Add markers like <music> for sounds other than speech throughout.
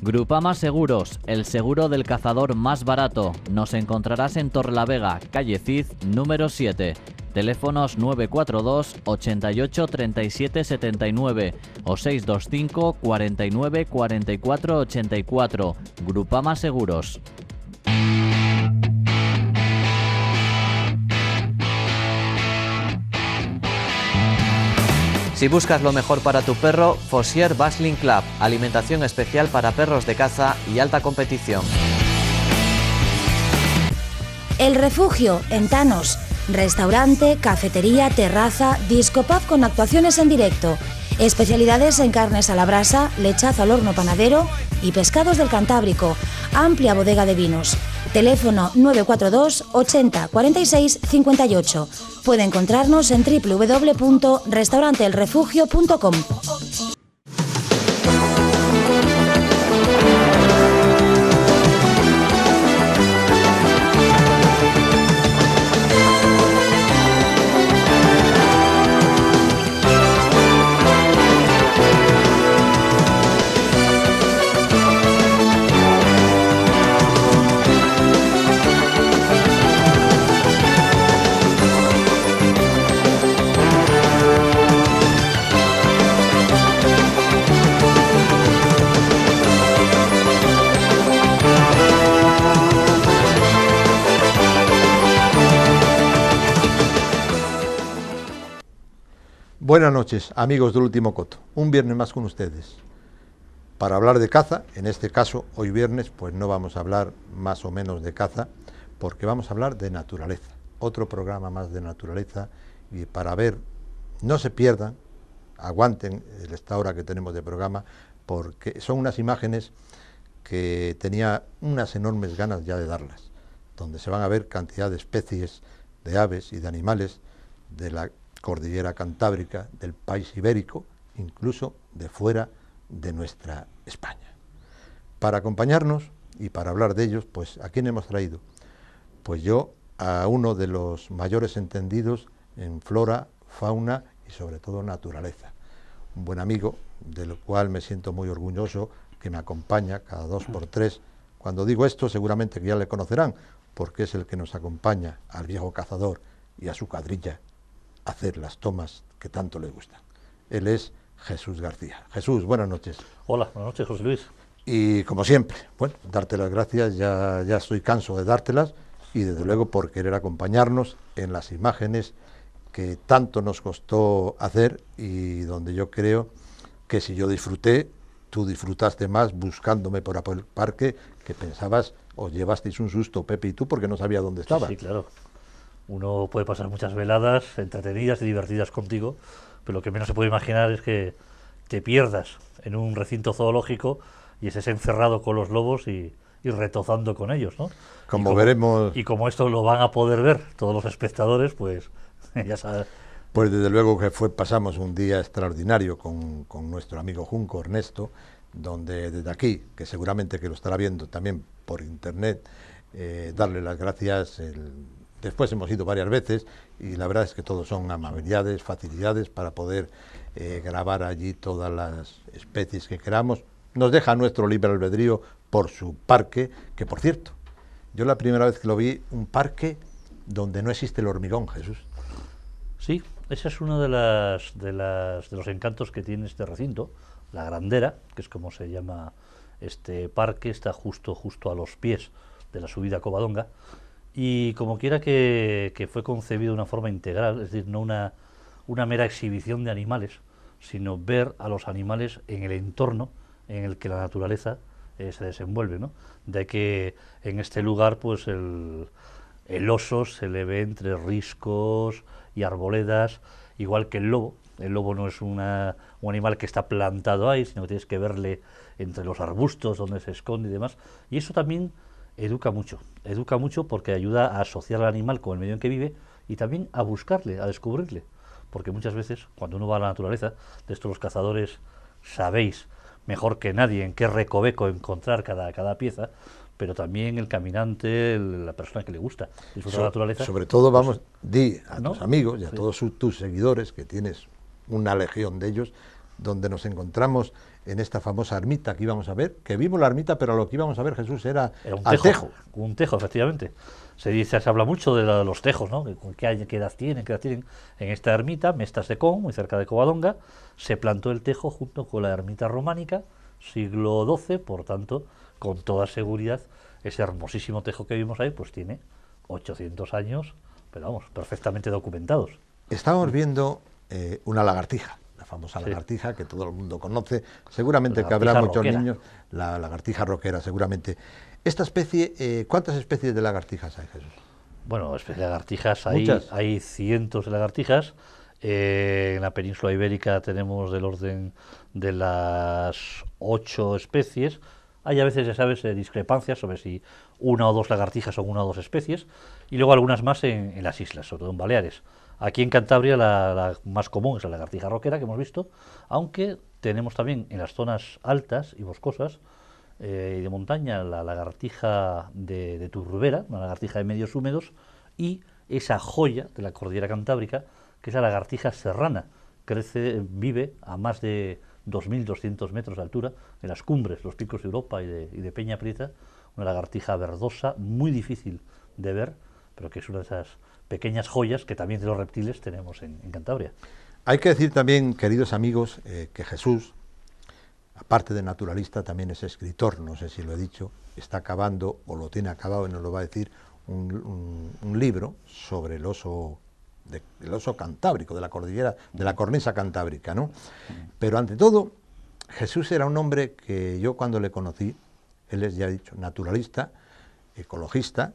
Grupama Seguros, el seguro del cazador más barato. Nos encontrarás en Torrelavega, calle Cid, número 7. Teléfonos 942 88 37 79 o 625 49 44 84. Grupama Seguros. Si buscas lo mejor para tu perro, Fossier Basling Club, alimentación especial para perros de caza y alta competición. El refugio en Thanos. Restaurante, cafetería, terraza, disco con actuaciones en directo Especialidades en carnes a la brasa, lechazo al horno panadero y pescados del Cantábrico. Amplia bodega de vinos. Teléfono 942 80 46 58. Puede encontrarnos en www.restaurantelrefugio.com. Buenas noches, amigos del Último Coto. Un viernes más con ustedes. Para hablar de caza, en este caso, hoy viernes, pues no vamos a hablar más o menos de caza, porque vamos a hablar de naturaleza. Otro programa más de naturaleza y para ver, no se pierdan, aguanten esta hora que tenemos de programa, porque son unas imágenes que tenía unas enormes ganas ya de darlas, donde se van a ver cantidad de especies de aves y de animales de la cordillera cantábrica, del país ibérico, incluso de fuera de nuestra España. Para acompañarnos y para hablar de ellos, pues ¿a quién hemos traído? Pues yo a uno de los mayores entendidos en flora, fauna y sobre todo naturaleza. Un buen amigo, del cual me siento muy orgulloso, que me acompaña cada dos por tres. Cuando digo esto, seguramente que ya le conocerán, porque es el que nos acompaña al viejo cazador y a su cuadrilla hacer las tomas que tanto le gustan. Él es Jesús García. Jesús, buenas noches. Hola, buenas noches, José Luis. Y como siempre, bueno, darte las gracias, ya, ya estoy canso de dártelas y desde luego por querer acompañarnos en las imágenes que tanto nos costó hacer y donde yo creo que si yo disfruté, tú disfrutaste más buscándome por el parque que pensabas os llevasteis un susto, Pepe y tú, porque no sabía dónde estaba. sí claro. Uno puede pasar muchas veladas entretenidas y divertidas contigo, pero lo que menos se puede imaginar es que te pierdas en un recinto zoológico y estés encerrado con los lobos y, y retozando con ellos, ¿no? Como, como, veremos... Y como esto lo van a poder ver todos los espectadores, pues <laughs> ya sabes... Pues desde luego que fue, pasamos un día extraordinario con, con nuestro amigo Junco Ernesto, donde desde aquí, que seguramente que lo estará viendo también por internet, eh, darle las gracias el, Después hemos ido varias veces y la verdad es que todos son amabilidades, facilidades para poder eh, grabar allí todas las especies que queramos. Nos deja nuestro libre albedrío por su parque, que por cierto, yo la primera vez que lo vi, un parque donde no existe el hormigón, Jesús. Sí, ese es uno de, las, de, las, de los encantos que tiene este recinto, la Grandera, que es como se llama este parque, está justo, justo a los pies de la subida a Covadonga y como quiera que, fue concebido de una forma integral, es decir, no una, mera exhibición de animales, sino ver a los animales en el entorno en el que la naturaleza eh, se desenvuelve, ¿no? De que en este lugar, pues el, oso se le ve entre riscos y arboledas, igual que el lobo. El lobo no es un animal que está plantado ahí, sino que tienes que verle entre los arbustos donde se esconde y demás. Y eso también Educa mucho, educa mucho porque ayuda a asociar al animal con el medio en que vive y también a buscarle, a descubrirle. Porque muchas veces, cuando uno va a la naturaleza, de esto los cazadores sabéis mejor que nadie en qué recoveco encontrar cada, cada pieza, pero también el caminante, la persona que le gusta disfrutar su naturaleza. Sobre todo, pues, vamos, di a tus amigos y a todos tus seguidores, que tienes una legión de ellos, donde nos encontramos en esta famosa ermita que íbamos a ver, que vimos la ermita, pero lo que íbamos a ver Jesús era, un tejo, Un tejo, efectivamente. Se dice, se habla mucho de, los tejos, ¿no? ¿Qué, edad tienen? tienen? En esta ermita, Mestas de Con, muy cerca de Covadonga, se plantó el tejo junto con la ermita románica, siglo XII, por tanto, con toda seguridad, ese hermosísimo tejo que vimos ahí, pues tiene 800 años, pero vamos, perfectamente documentados. Estamos viendo eh, una lagartija famosa lagartija que todo el mundo conoce, seguramente que habrá muchos niños, la lagartija roquera, seguramente. Esta especie, eh, ¿cuántas especies de lagartijas hay, Jesús? Bueno, especies de lagartijas hay, hay cientos de lagartijas. Eh, en la península ibérica tenemos del orden de las ocho especies. Hay a veces, ya sabes, eh, discrepancias sobre si una o dos lagartijas son una o dos especies. Y luego algunas más en, en las islas, sobre todo en Baleares. Aquí en Cantabria la, más común es la lagartija roquera que hemos visto, aunque tenemos también en las zonas altas y boscosas eh, y de montaña la lagartija de, de Turbera, una lagartija de medios húmedos, y esa joya de la cordillera cantábrica, que es la lagartija serrana, crece, vive a más de 2.200 metros de altura, en las cumbres, los picos de Europa y de, y de, Peña Prieta, una lagartija verdosa, muy difícil de ver, pero que es una de esas pequeñas joyas que también de los reptiles tenemos en, Cantabria. Hay que decir también, queridos amigos, eh, que Jesús, aparte de naturalista, también es escritor, no sé si lo he dicho, está acabando o lo tiene acabado y nos lo va a decir un, libro sobre el oso de, oso cantábrico, de la cordillera, de la cornisa cantábrica, ¿no? Pero ante todo, Jesús era un hombre que yo cuando le conocí, él es ya dicho, naturalista, ecologista,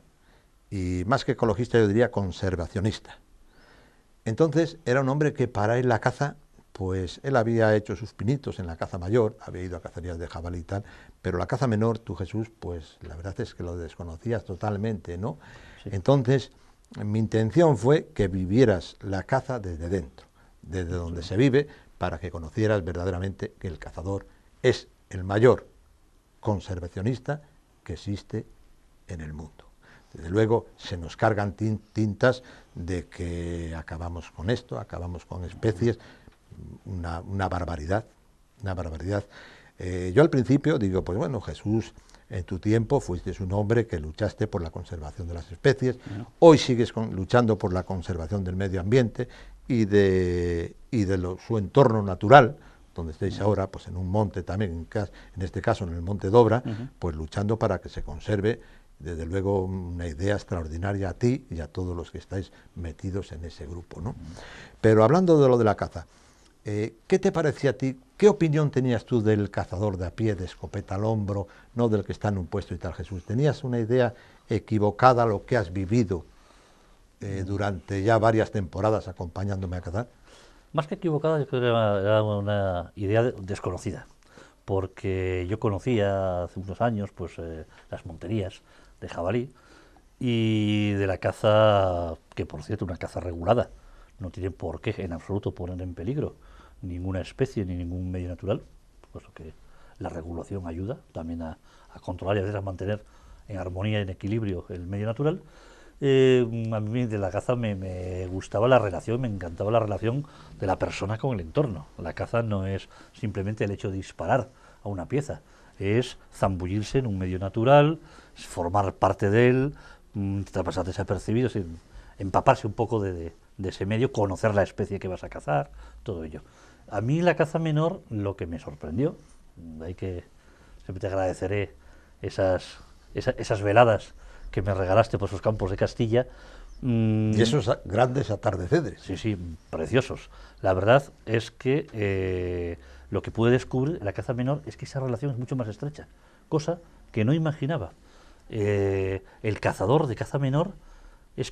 y más que ecologista yo diría conservacionista. Entonces era un hombre que para ir la caza, pues él había hecho sus pinitos en la caza mayor, había ido a cacerías de jabalí y tal, pero la caza menor, tú Jesús, pues la verdad es que lo desconocías totalmente, ¿no? Entonces mi intención fue que vivieras la caza desde dentro, desde donde se vive, para que conocieras verdaderamente que el cazador es el mayor conservacionista que existe en el mundo. Desde luego se nos cargan tintas de que acabamos con esto, acabamos con especies, una, barbaridad, una barbaridad. Eh, yo al principio digo, pues bueno, Jesús, en tu tiempo fuiste un hombre que luchaste por la conservación de las especies, hoy sigues luchando por la conservación del medio ambiente y de, su entorno natural, donde estáis ahora, pues en un monte también, en, este caso en el monte Dobra, pues luchando para que se conserve desde luego una idea extraordinaria a ti y a todos los que estáis metidos en ese grupo. Pero hablando de lo de la caza, eh, ¿qué te parecía a ti? ¿Qué opinión tenías tú del cazador de a pie, de escopeta al hombro, no del que está en un puesto y tal, Jesús? ¿Tenías una idea equivocada lo que has vivido eh, mm. durante ya varias temporadas acompañándome a cazar? Más que equivocada, creo que era una idea desconocida, porque yo conocía hace unos años pues, eh, las monterías, de jabalí y de la caza, que por cierto, una caza regulada. No tiene por qué en absoluto poner en peligro ninguna especie ni ningún medio natural, puesto que la regulación ayuda también a, controlar y a mantener en armonía y en equilibrio el medio natural. Eh, a mí de la caza me, me, gustaba la relación, me encantaba la relación de la persona con el entorno. La caza no es simplemente el hecho de disparar a una pieza, es zambullirse en un medio natural, formar parte de él, mm, pasar desapercibido, empaparse un poco de, ese medio, conocer la especie que vas a cazar, todo ello. A mí la caza menor lo que me sorprendió, mm, hay que siempre te agradeceré esas, esas, veladas que me regalaste por esos campos de Castilla. Mm, y esos grandes atardeceres. Sí, sí, preciosos. La verdad es que eh, lo que pude descubrir en la caza menor es que esa relación es mucho más estrecha, cosa que no imaginaba. Eh, el cazador de caza menor es,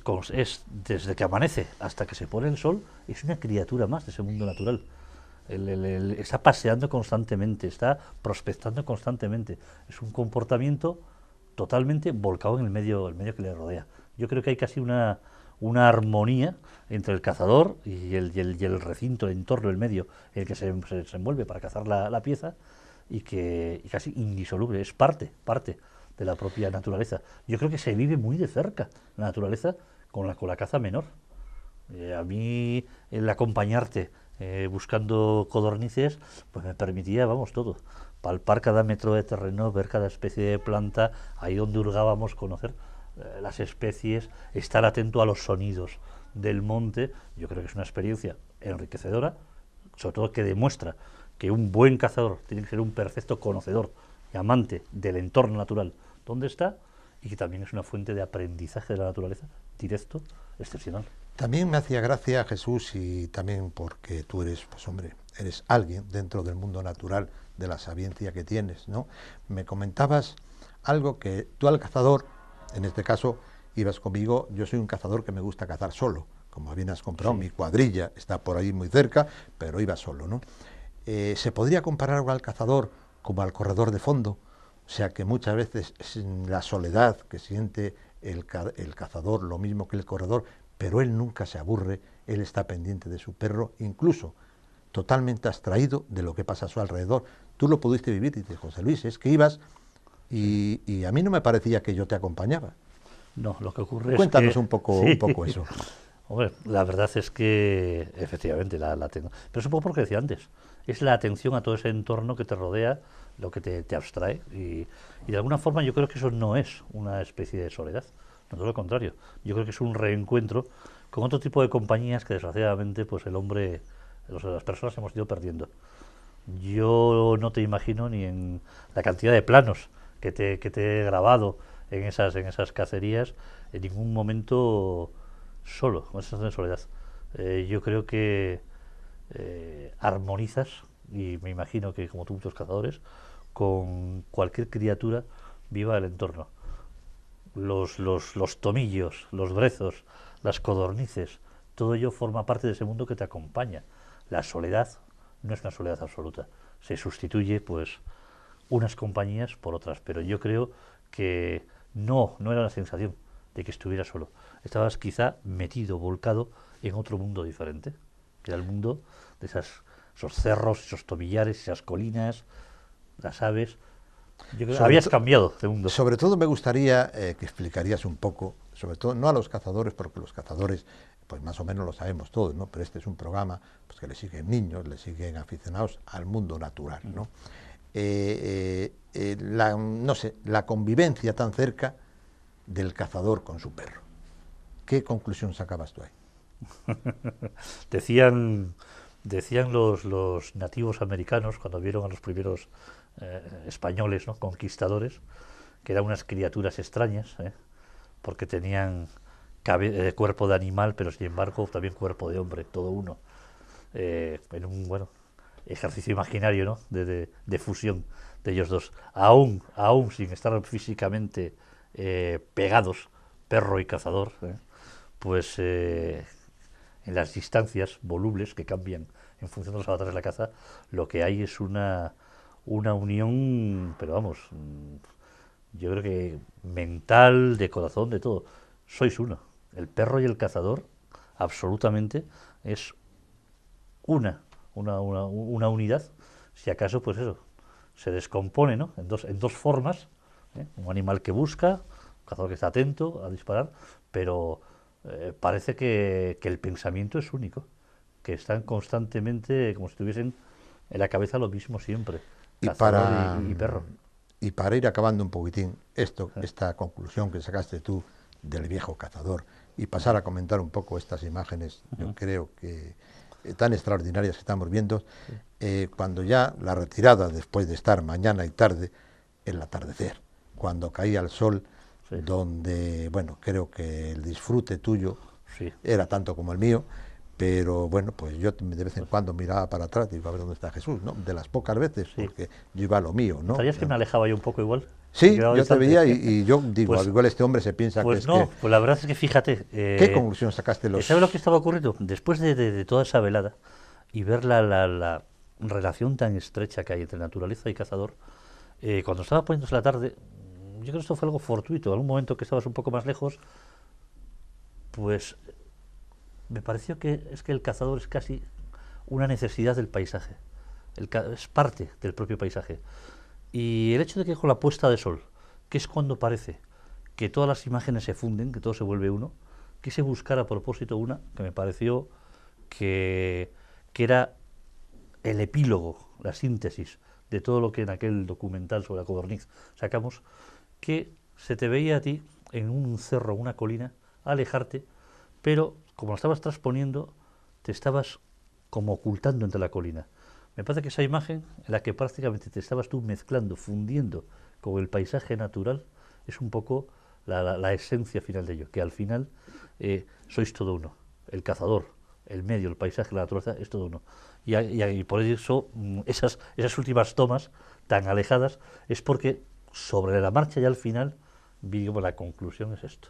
desde que amanece hasta que se pone el sol, es una criatura más de ese mundo natural. está paseando constantemente, está prospectando constantemente. Es un comportamiento totalmente volcado en el medio, el medio que le rodea. Yo creo que hay casi una, una armonía entre el cazador y el, recinto, el entorno, el medio en el que se, envuelve para cazar la, pieza y que y casi indisoluble, es parte, parte de la propia naturaleza. Yo creo que se vive muy de cerca la naturaleza con la, con la caza menor. Eh, a mí el acompañarte eh, buscando codornices, pues me permitía, vamos, todo. Palpar cada metro de terreno, ver cada especie de planta, ahí donde hurgábamos, conocer eh, las especies, estar atento a los sonidos del monte. Yo creo que es una experiencia enriquecedora, sobre todo que demuestra que un buen cazador tiene que ser un perfecto conocedor amante del entorno natural dónde está y que también es una fuente de aprendizaje de la naturaleza directo, excepcional. También me hacía gracia Jesús y también porque tú eres, pues hombre, eres alguien dentro del mundo natural de la sabiencia que tienes, ¿no? Me comentabas algo que tú al cazador, en este caso, ibas conmigo, yo soy un cazador que me gusta cazar solo, como bien has comprado, mi cuadrilla está por ahí muy cerca, pero iba solo, ¿no? Eh, ¿Se podría comparar al cazador como al corredor de fondo. O sea que muchas veces la soledad que siente el, el cazador, lo mismo que el corredor, pero él nunca se aburre, él está pendiente de su perro, incluso totalmente abstraído de lo que pasa a su alrededor. Tú lo pudiste vivir, dice José Luis, es que ibas y, a mí no me parecía que yo te acompañaba. No, lo que ocurre Cuéntanos es que... un poco, un <laughs> poco eso la verdad es que efectivamente la, tengo. Pero es un poco porque decía antes. Es la atención a todo ese entorno que te rodea lo que te, abstrae. Y, de alguna forma yo creo que eso no es una especie de soledad. No todo lo contrario. Yo creo que es un reencuentro con otro tipo de compañías que desgraciadamente pues el hombre, las personas hemos ido perdiendo. Yo no te imagino ni en la cantidad de planos que te, he grabado en esas, en esas cacerías, en ningún momento solo, con esa sensación de soledad. Eh, yo creo que eh, armonizas, y me imagino que como tú muchos cazadores, con cualquier criatura viva del entorno. Los, los tomillos, los brezos, las codornices, todo ello forma parte de ese mundo que te acompaña. La soledad no es una soledad absoluta. Se sustituye, pues, unas compañías por otras. Pero yo creo que no, no era la sensación de que estuviera solo, estabas quizá metido, volcado en otro mundo diferente, que era el mundo de esos cerros, esos tomillares, esas colinas, las aves. Yo habías cambiado de mundo. Sobre todo me gustaría eh, que explicarías un poco, sobre todo no a los cazadores, porque los cazadores pues más o menos lo sabemos todos, ¿no? Pero este es un programa pues, que le siguen niños, le siguen aficionados al mundo natural, ¿no? Mm. Eh, eh, no sé, la convivencia tan cerca del cazador con su perro. ¿Qué conclusión sacabas tú ahí? <laughs> decían decían los, los, nativos americanos cuando vieron a los primeros eh, españoles ¿no? conquistadores que eran unas criaturas extrañas ¿eh? porque tenían eh, cuerpo de animal pero sin embargo también cuerpo de hombre todo uno en un bueno ejercicio imaginario ¿no? de, de, fusión de ellos dos aún aún sin estar físicamente pegados perro y cazador pues eh, en las distancias volubles que cambian en función de los avatares de la caza, lo que hay es una, una unión, pero vamos, mm, yo creo que mental, de corazón, de todo. Sois uno. El perro y el cazador, absolutamente, es una, una, unidad. Si acaso, pues eso, se descompone ¿no? en, dos, en dos formas. ¿eh? Un animal que busca, un cazador que está atento a disparar, pero eh, parece que, el pensamiento es único, que están constantemente como si tuviesen en la cabeza lo mismo siempre, y para y, perro. Y para ir acabando un poquitín esto, esta conclusión que sacaste tú del viejo cazador y pasar a comentar un poco estas imágenes, yo creo que eh, tan extraordinarias que estamos viendo, eh, cuando ya la retirada, después de estar mañana y tarde, el atardecer, cuando caía el sol, donde, bueno, creo que el disfrute tuyo era tanto como el mío, pero bueno, pues yo de vez en cuando miraba para atrás y iba a ver dónde está Jesús, ¿no? De las pocas veces, porque yo iba a lo mío, ¿no? ¿Sabías que me alejaba yo un poco igual? Sí, yo, te veía y, yo digo, pues igual este hombre se piensa pues que es no, pues la verdad es que fíjate... Eh, ¿Qué conclusión sacaste los...? Eh, ¿Sabes lo que estaba ocurriendo? Después de, toda esa velada y ver la, relación tan estrecha que hay entre naturaleza y cazador, eh, cuando estaba poniéndose la tarde, yo creo que esto fue algo fortuito. En algún momento que estabas un poco más lejos, pues me pareció que es que el cazador es casi una necesidad del paisaje. El es parte del propio paisaje. Y el hecho de que con la puesta de sol, que es cuando parece que todas las imágenes se funden, que todo se vuelve uno, quise buscar a propósito una que me pareció que, que era el epílogo, la síntesis de todo lo que en aquel documental sobre la codorniz sacamos que se te veía a ti en un cerro, una colina, alejarte, pero como lo estabas transponiendo, te estabas como ocultando entre la colina. Me parece que esa imagen en la que prácticamente te estabas tú mezclando, fundiendo con el paisaje natural, es un poco la, esencia final de ello, que al final eh, sois todo uno, el cazador, el medio, el paisaje, la naturaleza, es todo uno. Y, por eso mm, esas, esas últimas tomas tan alejadas es porque sobre la marcha y al final la conclusión es esto.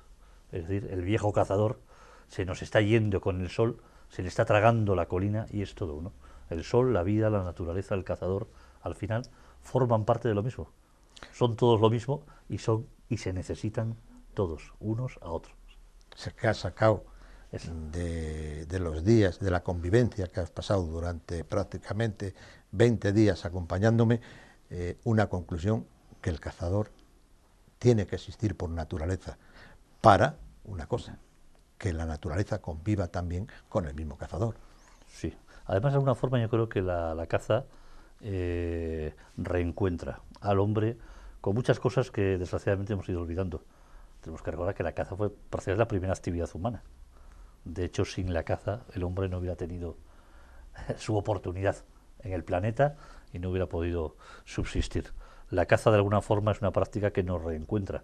Es decir, el viejo cazador se nos está yendo con el sol, se le está tragando la colina y es todo uno. El sol, la vida, la naturaleza, el cazador, al final forman parte de lo mismo. Son todos lo mismo y, son, y se necesitan todos, unos a otros. Se ha sacado de, los días, de la convivencia que has pasado durante prácticamente 20 días acompañándome, eh, una conclusión que el cazador tiene que existir por naturaleza para una cosa, que la naturaleza conviva también con el mismo cazador. Sí, además de alguna forma yo creo que la, caza eh, reencuentra al hombre con muchas cosas que desgraciadamente hemos ido olvidando. Tenemos que recordar que la caza fue parcial la primera actividad humana. De hecho, sin la caza el hombre no hubiera tenido eh, su oportunidad en el planeta y no hubiera podido subsistir la caza de alguna forma es una práctica que nos reencuentra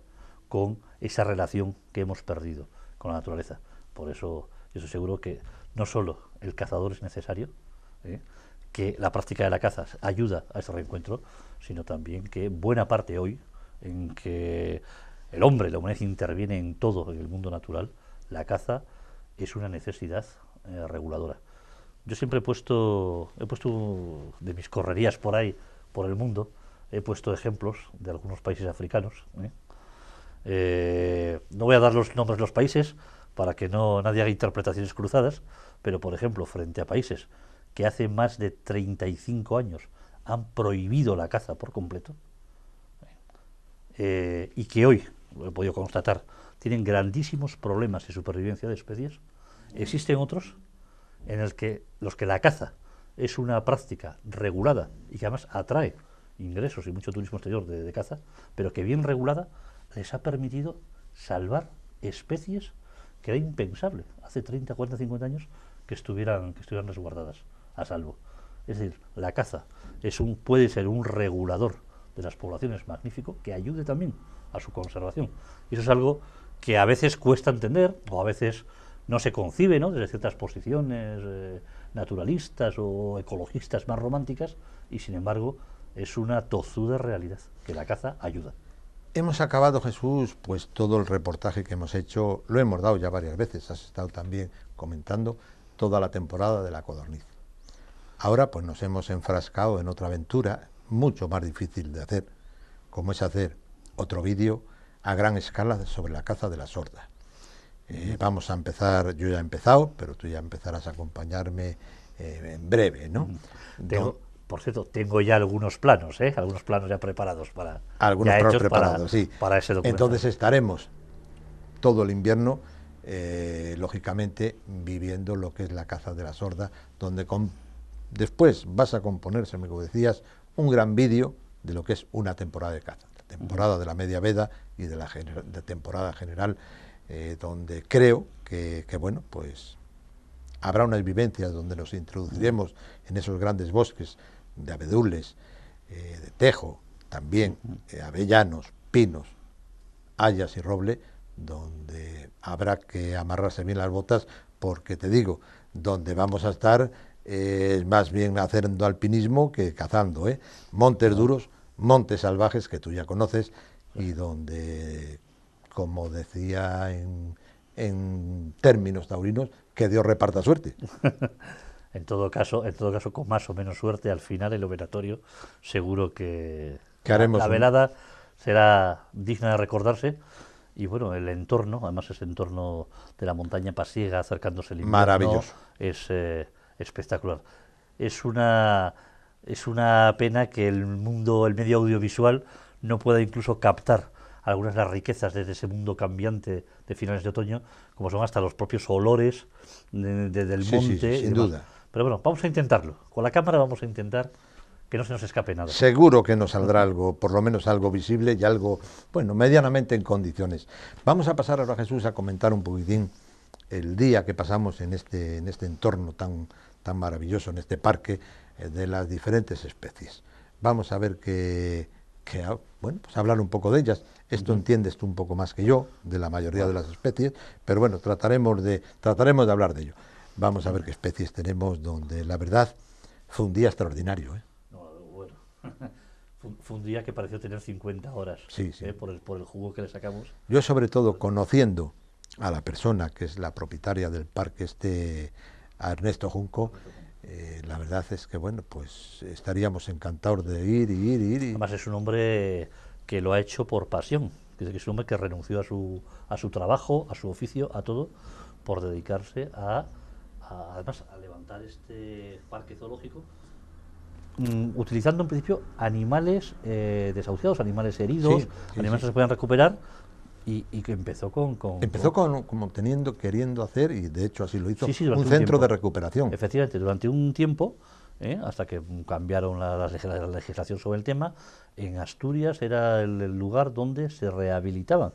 con esa relación que hemos perdido con la naturaleza. Por eso yo estoy seguro que no solo el cazador es necesario, ¿eh? que la práctica de la caza ayuda a ese reencuentro, sino también que buena parte hoy en que el hombre, la humanidad interviene en todo el mundo natural, la caza es una necesidad eh, reguladora. Yo siempre he puesto, he puesto de mis correrías por ahí, por el mundo, he puesto ejemplos de algunos países africanos. ¿eh? Eh, no voy a dar los nombres de los países para que no, nadie haga interpretaciones cruzadas, pero por ejemplo, frente a países que hace más de 35 años han prohibido la caza por completo, ¿eh? y que hoy, lo he podido constatar, tienen grandísimos problemas de supervivencia de especies, existen otros en el que, los que la caza es una práctica regulada y que además atrae ingresos y mucho turismo exterior de, caza, pero que bien regulada les ha permitido salvar especies que era impensable hace 30, 40, 50 años que estuvieran, que estuvieran resguardadas a salvo. Es decir, la caza es un, puede ser un regulador de las poblaciones magnífico que ayude también a su conservación. Y eso es algo que a veces cuesta entender o a veces no se concibe ¿no? desde ciertas posiciones eh, naturalistas o ecologistas más románticas y sin embargo es una tozuda realidad, que la caza ayuda. Hemos acabado, Jesús, pues todo el reportaje que hemos hecho, lo hemos dado ya varias veces, has estado también comentando toda la temporada de la codorniz. Ahora pues nos hemos enfrascado en otra aventura mucho más difícil de hacer, como es hacer otro vídeo a gran escala sobre la caza de la sorda. Eh, vamos a empezar, yo ya he empezado, pero tú ya empezarás a acompañarme eh, en breve, ¿no? Por cierto, tengo ya algunos planos, ¿eh? algunos planos ya preparados para algunos preparados, sí. para ese documento. Entonces estaremos todo el invierno, eh, lógicamente, viviendo lo que es la caza de la sorda, donde después vas a se como decías, un gran vídeo de lo que es una temporada de caza, temporada de la media veda y de la temporada general, eh, donde creo que, que bueno, pues habrá unas vivencias donde nos introduciremos en esos grandes bosques de abedules, eh, de tejo, también eh, avellanos, pinos, hayas y roble, donde habrá que amarrarse bien las botas, porque te digo, donde vamos a estar eh, es más bien haciendo alpinismo que cazando, montes duros, montes salvajes que tú ya conoces y donde, como decía en términos taurinos, que Dios reparta suerte. <laughs> En todo caso, en todo caso con más o menos suerte, al final el operatorio seguro que, la, velada será digna de recordarse. Y bueno, el entorno, además ese entorno de la montaña pasiega acercándose al invierno, es eh, espectacular. Es una, es una pena que el mundo, el medio audiovisual, no pueda incluso captar algunas de las riquezas desde ese mundo cambiante de finales de otoño, como son hasta los propios olores de, del monte. sin duda. Pero bueno, vamos a intentarlo. Con la cámara vamos a intentar que no se nos escape nada. Seguro que nos saldrá algo, por lo menos algo visible y algo, bueno, medianamente en condiciones. Vamos a pasar ahora, Jesús, a comentar un poquitín el día que pasamos en este, en este entorno tan, tan maravilloso, en este parque eh, de las diferentes especies. Vamos a ver que, bueno, pues hablar un poco de ellas. Esto entiendes tú un poco más que yo, de la mayoría de las especies, pero bueno, trataremos de, trataremos de hablar de ello. Vamos a ver qué especies tenemos donde, la verdad, fue un día extraordinario. ¿eh? No, bueno. <laughs> fue un día que pareció tener 50 horas ¿eh? Por, el, jugo que le sacamos. Yo sobre todo conociendo a la persona que es la propietaria del parque este, Ernesto Junco, eh, la verdad es que bueno, pues estaríamos encantados de ir y ir y ir. Además es un hombre que lo ha hecho por pasión, que es un hombre que renunció a su, a su trabajo, a su oficio, a todo, por dedicarse a además a levantar este parque zoológico mm, utilizando en principio animales eh, desahuciados, animales heridos, animales que se puedan recuperar y, que empezó con... empezó con, como teniendo, queriendo hacer, y de hecho así lo hizo, un, centro de recuperación. Efectivamente, durante un tiempo eh, hasta que cambiaron la, la, legislación sobre el tema, en Asturias era el, lugar donde se rehabilitaban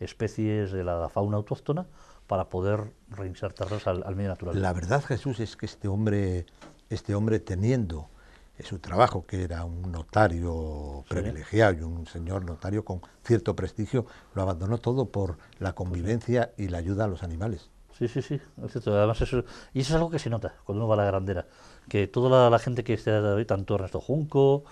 especies de la fauna autóctona para poder reinsertarlos al, medio natural. La verdad, Jesús, es que este hombre, este hombre teniendo su trabajo, que era un notario privilegiado y un señor notario con cierto prestigio, lo abandonó todo por la convivencia y la ayuda a los animales. Sí, sí, sí, Además, eso, y eso es algo que se nota cuando uno va a la grandera, que toda la, gente que está ahí, tanto Ernesto Junco,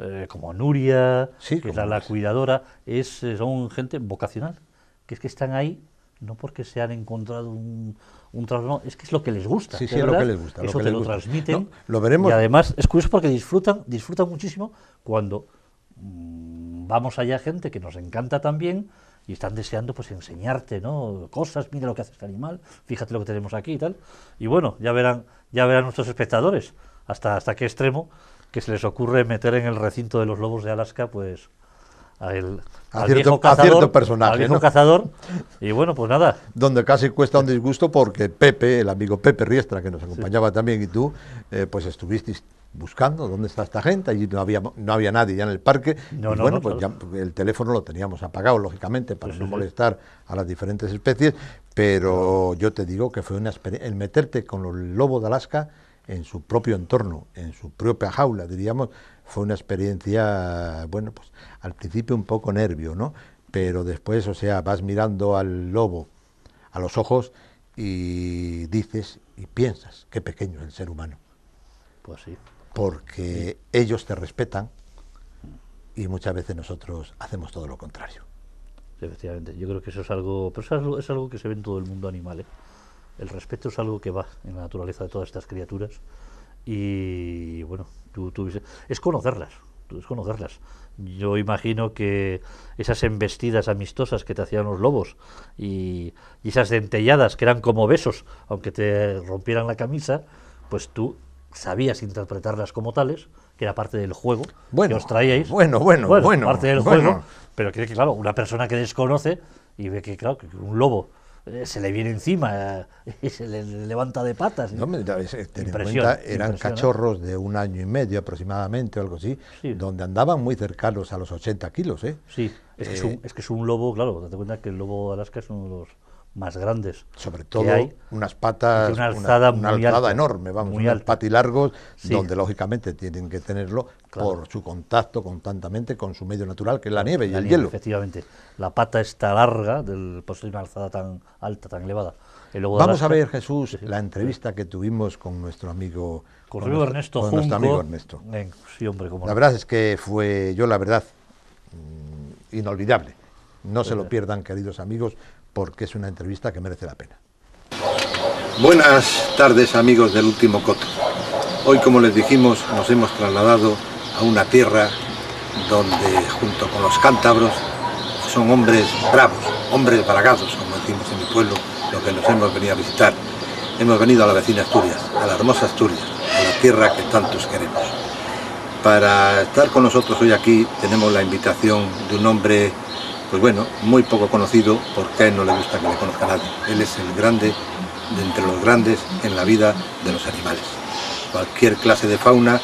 eh, como Nuria, que como la, cuidadora, es, eh, son gente vocacional, que es que están ahí no porque se han encontrado un, un es que es lo que les gusta. Sí, sí, es lo que les gusta. Eso lo que te lo transmiten. lo veremos. Y además es curioso porque disfrutan, disfrutan muchísimo cuando mm, vamos allá gente que nos encanta también y están deseando pues enseñarte, ¿no? Cosas, mira lo que hace este animal, fíjate lo que tenemos aquí y tal. Y bueno, ya verán, ya verán nuestros espectadores hasta, hasta qué extremo que se les ocurre meter en el recinto de los lobos de Alaska, pues al, a cierto, cazador, cazador. Y bueno, pues nada. Donde casi cuesta un disgusto porque Pepe, el amigo Pepe Riestra, que nos acompañaba también, y tú, eh, pues estuvisteis buscando dónde está esta gente, allí no había, no había nadie ya en el parque. No, no, bueno, pues ya el teléfono lo teníamos apagado, lógicamente, para no molestar a las diferentes especies, pero yo te digo que fue una experiencia, el meterte con los lobos de Alaska en su propio entorno, en su propia jaula, diríamos, fue una experiencia, bueno, pues al principio un poco nervio, ¿no? Pero después, o sea, vas mirando al lobo a los ojos y dices y piensas qué pequeño es el ser humano. Pues sí. Porque ellos te respetan y muchas veces nosotros hacemos todo lo contrario. efectivamente, yo creo que eso es algo, pero es algo, que se ve en todo el mundo animal. ¿eh? el respeto es algo que va en la naturaleza de todas estas criaturas y bueno, tú, es conocerlas, es conocerlas. Yo imagino que esas embestidas amistosas que te hacían los lobos y, esas dentelladas que eran como besos, aunque te rompieran la camisa, pues tú sabías interpretarlas como tales, que era parte del juego bueno, que os traíais. Bueno, bueno, bueno. parte del juego, pero que, claro, una persona que desconoce y ve que, claro, que un lobo eh, se le viene encima eh, <laughs> y se le levanta de patas. No, me eh, eran cachorros de un año y medio aproximadamente o algo así, donde andaban muy cercanos a los 80 kilos. ¿eh? Sí, es que, es, un, es que es un lobo, claro, date cuenta que el lobo de Alaska es uno de los más grandes. Sobre todo unas patas, una alzada, enorme, vamos, muy unos patilargos, donde lógicamente tienen que tenerlo por su contacto constantemente con su medio natural, que es la nieve y el hielo. Efectivamente, la pata está larga, del posible pues, una alzada tan alta, tan elevada. vamos a ver, Jesús, la entrevista que tuvimos con nuestro amigo... Con, Ernesto amigo Ernesto. hombre, la verdad es que fue, yo la verdad, mm, inolvidable. No se lo pierdan, queridos amigos, porque es una entrevista que merece la pena. Buenas tardes amigos del Último Coto. Hoy, como les dijimos, nos hemos trasladado a una tierra donde, junto con los cántabros, son hombres bravos, hombres bragados, como decimos en mi pueblo, lo que nos hemos venido a visitar. Hemos venido a la vecina Asturias, a la hermosa Asturias, a la tierra que tantos queremos. Para estar con nosotros hoy aquí tenemos la invitación de un hombre pues bueno, muy poco conocido porque a él no le gusta que le conozca nadie. Él es el grande de entre los grandes en la vida de los animales. Cualquier clase de fauna,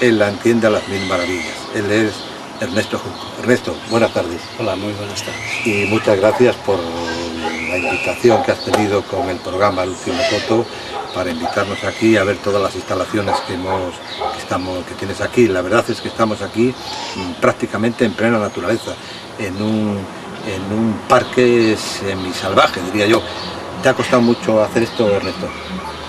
él la entiende a las mil maravillas. Él es Ernesto Junco. Ernesto, buenas tardes. Hola, muy buenas tardes. Y muchas gracias por la invitación que has tenido con el programa Lucio último para invitarnos aquí a ver todas las instalaciones que, hemos, que, estamos, que tienes aquí. La verdad es que estamos aquí mm, prácticamente en plena naturaleza, en un, en un parque semisalvaje, diría yo. ¿Te ha costado mucho hacer esto, Ernesto?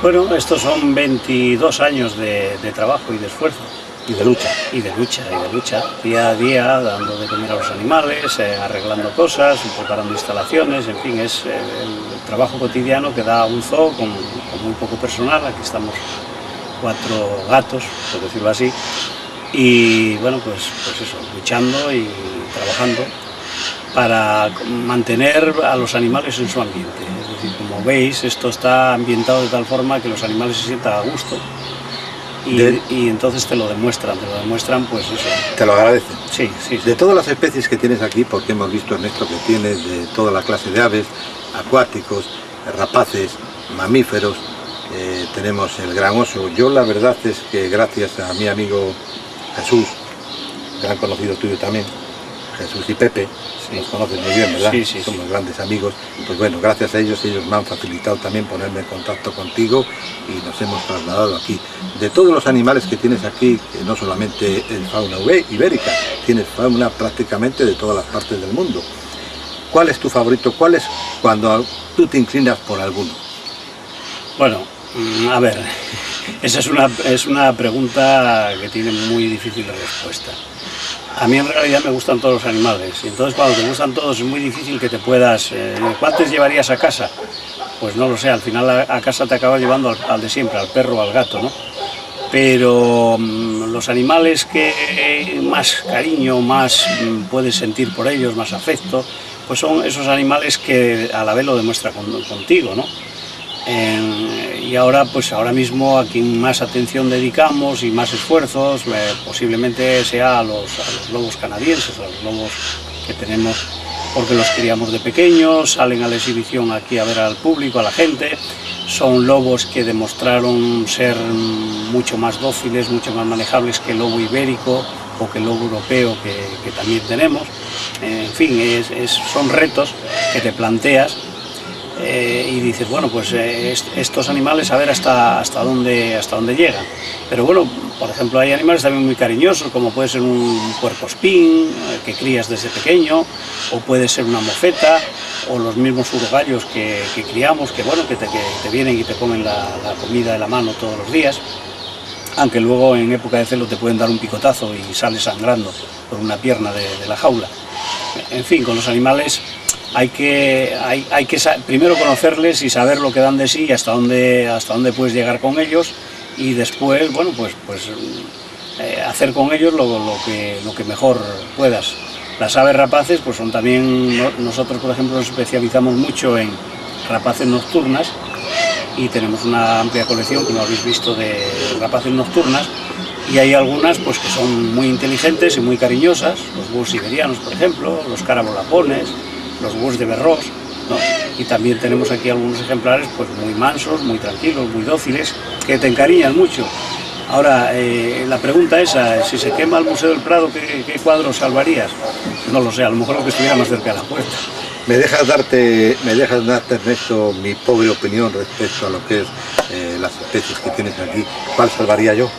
Bueno, estos son 22 años de trabajo y de esfuerzo y de lucha, y de lucha, y de lucha. Día a día, dando de comer a los animales, eh, arreglando cosas, preparando instalaciones, en fin, es eh, el trabajo cotidiano que da un zoo con, con, muy poco personal. Aquí estamos cuatro gatos, por decirlo así, y bueno, pues, pues eso, luchando y trabajando para mantener a los animales en su ambiente. Es decir, como veis, esto está ambientado de tal forma que los animales se sientan a gusto y, entonces te lo demuestran, te lo demuestran pues Te lo agradecen. Sí, sí, De todas las especies que tienes aquí, porque hemos visto en esto que tienes de toda la clase de aves, acuáticos, rapaces, mamíferos, eh, tenemos el gran oso. Yo la verdad es que gracias a mi amigo Jesús, gran conocido tuyo también, Jesús y Pepe, nos conocen muy bien, ¿verdad? Sí, sí, Somos grandes amigos. Pues bueno, gracias a ellos, ellos me han facilitado también ponerme en contacto contigo y nos hemos trasladado aquí. De todos los animales que tienes aquí, no solamente el fauna ibérica, tienes fauna prácticamente de todas las partes del mundo. ¿Cuál es tu favorito? ¿Cuál es cuando tú te inclinas por alguno? Bueno, mm, a ver, <laughs> esa es una, es una pregunta que tiene muy difícil respuesta. A mí en realidad me gustan todos los animales, y entonces cuando te gustan todos es muy difícil que te puedas... Eh, ¿Cuántos llevarías a casa? Pues no lo sé, al final a, casa te acabas llevando al, de siempre, al perro al gato, ¿no? Pero mm, los animales que eh, más cariño, más mm, puedes sentir por ellos, más afecto, pues son esos animales que a la vez lo demuestra contigo, ¿no? y ahora, pues ahora mismo a quien más atención dedicamos y más esfuerzos eh, posiblemente sea a los, lobos canadienses, a los lobos que tenemos porque los criamos de pequeños, salen a la exhibición aquí a ver al público, a la gente. Son lobos que demostraron ser mucho más dóciles, mucho más manejables que el lobo ibérico o que el lobo europeo que, también tenemos. en fin, son retos que te planteas eh, y dices, bueno, pues eh, estos animales a ver hasta, hasta, dónde, hasta dónde llegan. Pero bueno, por ejemplo, hay animales también muy cariñosos, como puede ser un spin eh, que crías desde pequeño, o puede ser una mofeta, o los mismos urogallos que, criamos, que bueno, que te, te, vienen y te comen la, comida de la mano todos los días aunque luego en época de celo te pueden dar un picotazo y sales sangrando por una pierna de, la jaula. En fin, con los animales hay que, primero conocerles y saber lo que dan de sí y hasta dónde, hasta dónde puedes llegar con ellos y después, bueno, pues, pues eh, hacer con ellos lo, que, lo que mejor puedas. Las aves rapaces, pues son también, nosotros por ejemplo nos especializamos mucho en rapaces nocturnas y tenemos una amplia colección, como habéis visto, de rapaces nocturnas y hay algunas pues que son muy inteligentes y muy cariñosas, los búhos siberianos por ejemplo, los carabolapones, los búhos de berros, y también tenemos aquí algunos ejemplares pues muy mansos, muy tranquilos, muy dóciles, que te encariñan mucho. Ahora, eh, la pregunta esa, ah, si se quema el Museo del Prado, ¿qué, cuadro salvarías? No lo sé, a lo mejor lo que estuviera más cerca de la puerta. Me dejas darte, me dejas darte mi pobre opinión respecto a lo que es eh, las especies que tienes aquí. ¿Cuál salvaría yo?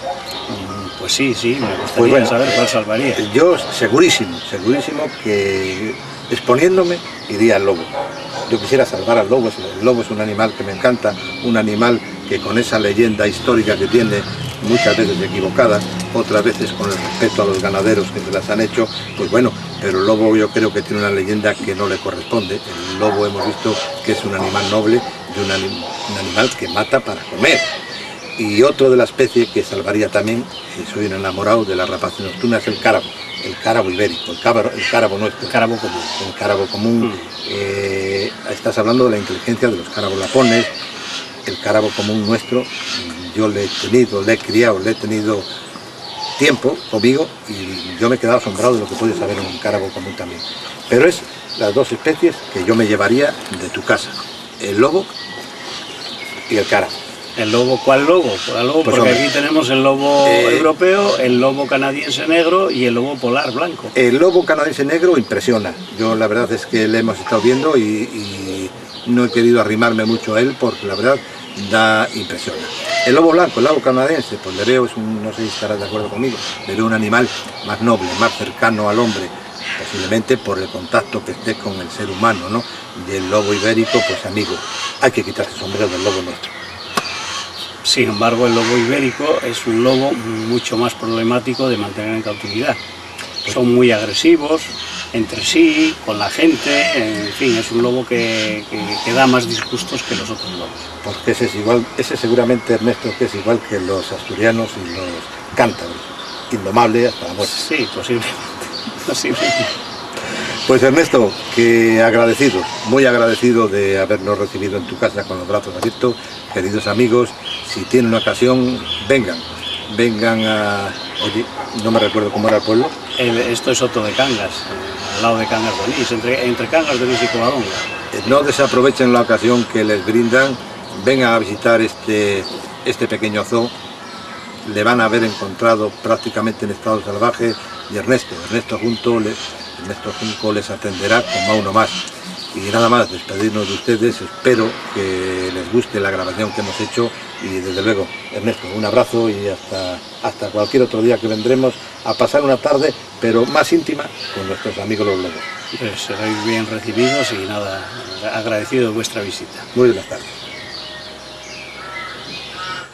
Pues sí, sí, me gustaría pues saber cuál salvaría. Eh, yo segurísimo, segurísimo que exponiéndome iría al lobo. Yo quisiera salvar al lobo, el lobo es un animal que me encanta, un animal que con esa leyenda histórica que tiene, muchas veces equivocada, otras veces con el respeto a los ganaderos que se las han hecho, pues bueno, pero el lobo yo creo que tiene una leyenda que no le corresponde. El lobo hemos visto que es un animal noble y un animal que mata para comer. Y otro de las especies que salvaría también, y eh, soy un enamorado de la rapaz nocturna, es el cárabo, el cárabo ibérico, el cárabo, el nuestro. El cárabo común. El cárabo común. Mm. Eh, estás hablando de la inteligencia de los cárabos lapones, el cárabo común nuestro, yo le he tenido, le he criado, le he tenido tiempo conmigo y yo me he quedado asombrado de lo que puede saber un cárabo común también. Pero es las dos especies que yo me llevaría de tu casa, el lobo y el cárabo. ¿El lobo cuál lobo? el lobo? Pues porque aquí tenemos el lobo eh, europeo, el lobo canadiense negro y el lobo polar blanco. El lobo canadiense negro impresiona. Yo la verdad es que le hemos estado viendo y, no he querido arrimarme mucho a él porque la verdad da impresión. El lobo blanco, el lobo canadiense, pues le no sé si estarás de acuerdo conmigo, le veo un animal más noble, más cercano al hombre, posiblemente por el contacto que esté con el ser humano, ¿no? Y el lobo ibérico, pues amigo, hay que quitarse el sombrero del lobo nuestro. Sin embargo, el lobo ibérico es un lobo mucho más problemático de mantener en cautividad. Son muy agresivos entre sí, con la gente, en fin, es un lobo que, da más disgustos que los otros lobos. Porque ese es igual, ese seguramente Ernesto que es igual que los asturianos y los cántabros, indomable hasta la muerte. Sí, posiblemente, <laughs> posiblemente. Pues Ernesto, que agradecido, muy agradecido de habernos recibido en tu casa con los brazos abiertos, queridos amigos, si tienen ocasión, vengan. Vengan a... no me recuerdo cómo era el pueblo. esto es Soto de Cangas, al lado de Cangas de Onís, entre, Cangas de Onís y Covadonga. Eh, no desaprovechen la ocasión que les brindan, vengan a visitar este, este pequeño zoo. Le van a haber encontrado prácticamente en estado salvaje y Ernesto. Ernesto junto les, Ernesto les atenderá como a uno más. Y nada más, despedirnos de ustedes, espero que les guste la grabación que hemos hecho y desde luego, Ernesto, un abrazo y hasta, hasta cualquier otro día que vendremos a pasar una tarde, pero más íntima, con nuestros amigos los lobos. seréis pues bien recibidos y nada, agradecido vuestra visita. Muy buenas tardes.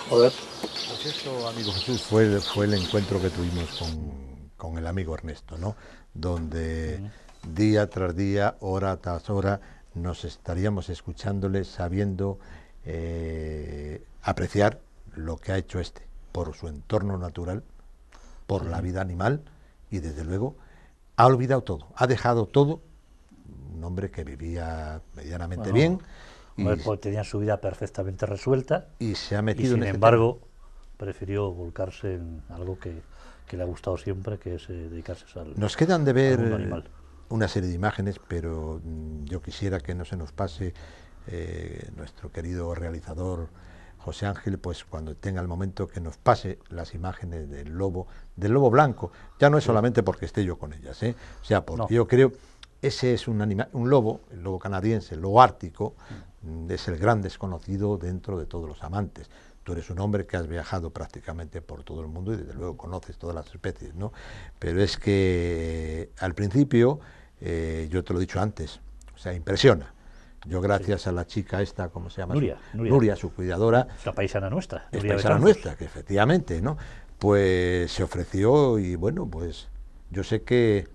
Joder. Pues eso, amigo Jesús, fue, fue el encuentro que tuvimos con, con el amigo Ernesto, ¿no? Donde día tras día, hora tras hora, nos estaríamos escuchándole sabiendo eh, apreciar lo que ha hecho este por su entorno natural, por la vida animal y desde luego ha olvidado todo, ha dejado todo, un hombre que vivía medianamente bien. Pues tenía su vida perfectamente resuelta. Y se ha metido sin este embargo, prefirió volcarse en algo que, le ha gustado siempre, que es eh, dedicarse al Nos quedan de ver eh, una serie de imágenes, pero mm, yo quisiera que no se nos pase eh, nuestro querido realizador José Ángel, pues cuando tenga el momento que nos pase las imágenes del lobo, del lobo blanco, ya no es solamente porque esté yo con ellas, ¿eh? o sea, porque yo creo, ese es un, un lobo, el lobo canadiense, el lobo ártico, mm, es el gran desconocido dentro de todos los amantes. Tú eres un hombre que has viajado prácticamente por todo el mundo y desde luego conoces todas las especies, ¿no? Pero es que al principio, eh, yo te lo he dicho antes, o sea, impresiona yo gracias a la chica esta, ¿cómo se llama? Nuria. Su, Nuria. su cuidadora. La paisana nuestra. La paisana nuestra, que efectivamente, ¿no? Pues se ofreció y bueno, pues yo sé que,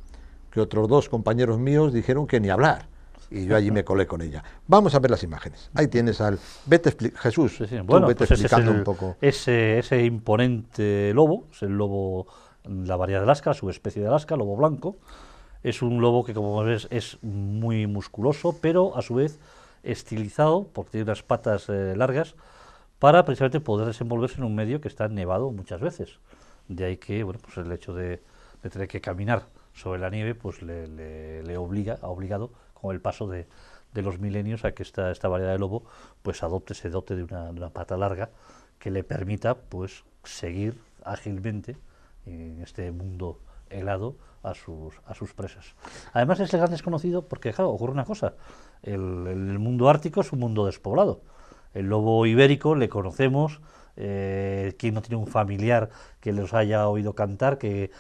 que otros dos compañeros míos dijeron que ni hablar. Y yo allí me <laughs> colé con ella. Vamos a ver las imágenes. Ahí tienes al... Vete Jesús, tú vete pues explicando un poco. Ese, ese imponente lobo, es el lobo, la variedad de Alaska, su especie de Alaska, lobo blanco, es un lobo que, como ves, es muy musculoso, pero a su vez estilizado, porque tiene unas patas eh, largas, para precisamente poder desenvolverse en un medio que está nevado muchas veces. De ahí que, bueno, pues el hecho de, tener que caminar sobre la nieve, pues le, obliga, ha obligado con el paso de, los milenios a que esta, variedad de lobo pues adopte, se dote de una, pata larga que le permita pues seguir ágilmente en este mundo helado a sus, a sus presas. Además es el gran desconocido porque, claro, ocurre una cosa, el, mundo ártico es un mundo despoblado. El lobo ibérico le conocemos, eh, quien no tiene un familiar que los haya oído cantar, que,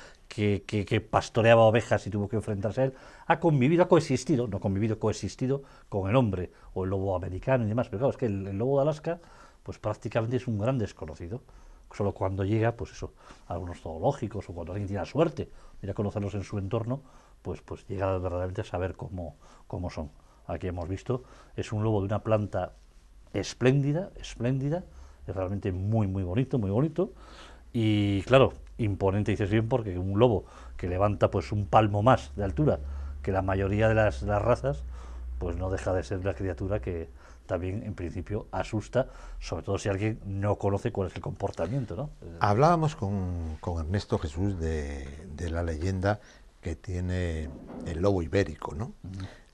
pastoreaba ovejas y tuvo que enfrentarse a él, ha convivido, ha coexistido, no convivido, coexistido con el hombre o el lobo americano y demás. Pero claro, es que el lobo de Alaska, pues prácticamente es un gran desconocido solo cuando llega, pues eso, algunos zoológicos o cuando alguien tiene la suerte de ir a conocerlos en su entorno, pues, pues llega verdaderamente a saber cómo, cómo son. Aquí hemos visto, es un lobo de una planta espléndida, espléndida, es realmente muy, muy bonito, muy bonito. Y claro, imponente, dices bien, porque un lobo que levanta pues un palmo más de altura que la mayoría de las, las razas, pues no deja de ser la criatura que, también en principio asusta, sobre todo si alguien no conoce cuál es el comportamiento. ¿no? Hablábamos con, Ernesto Jesús de, la leyenda que tiene el lobo ibérico, ¿no?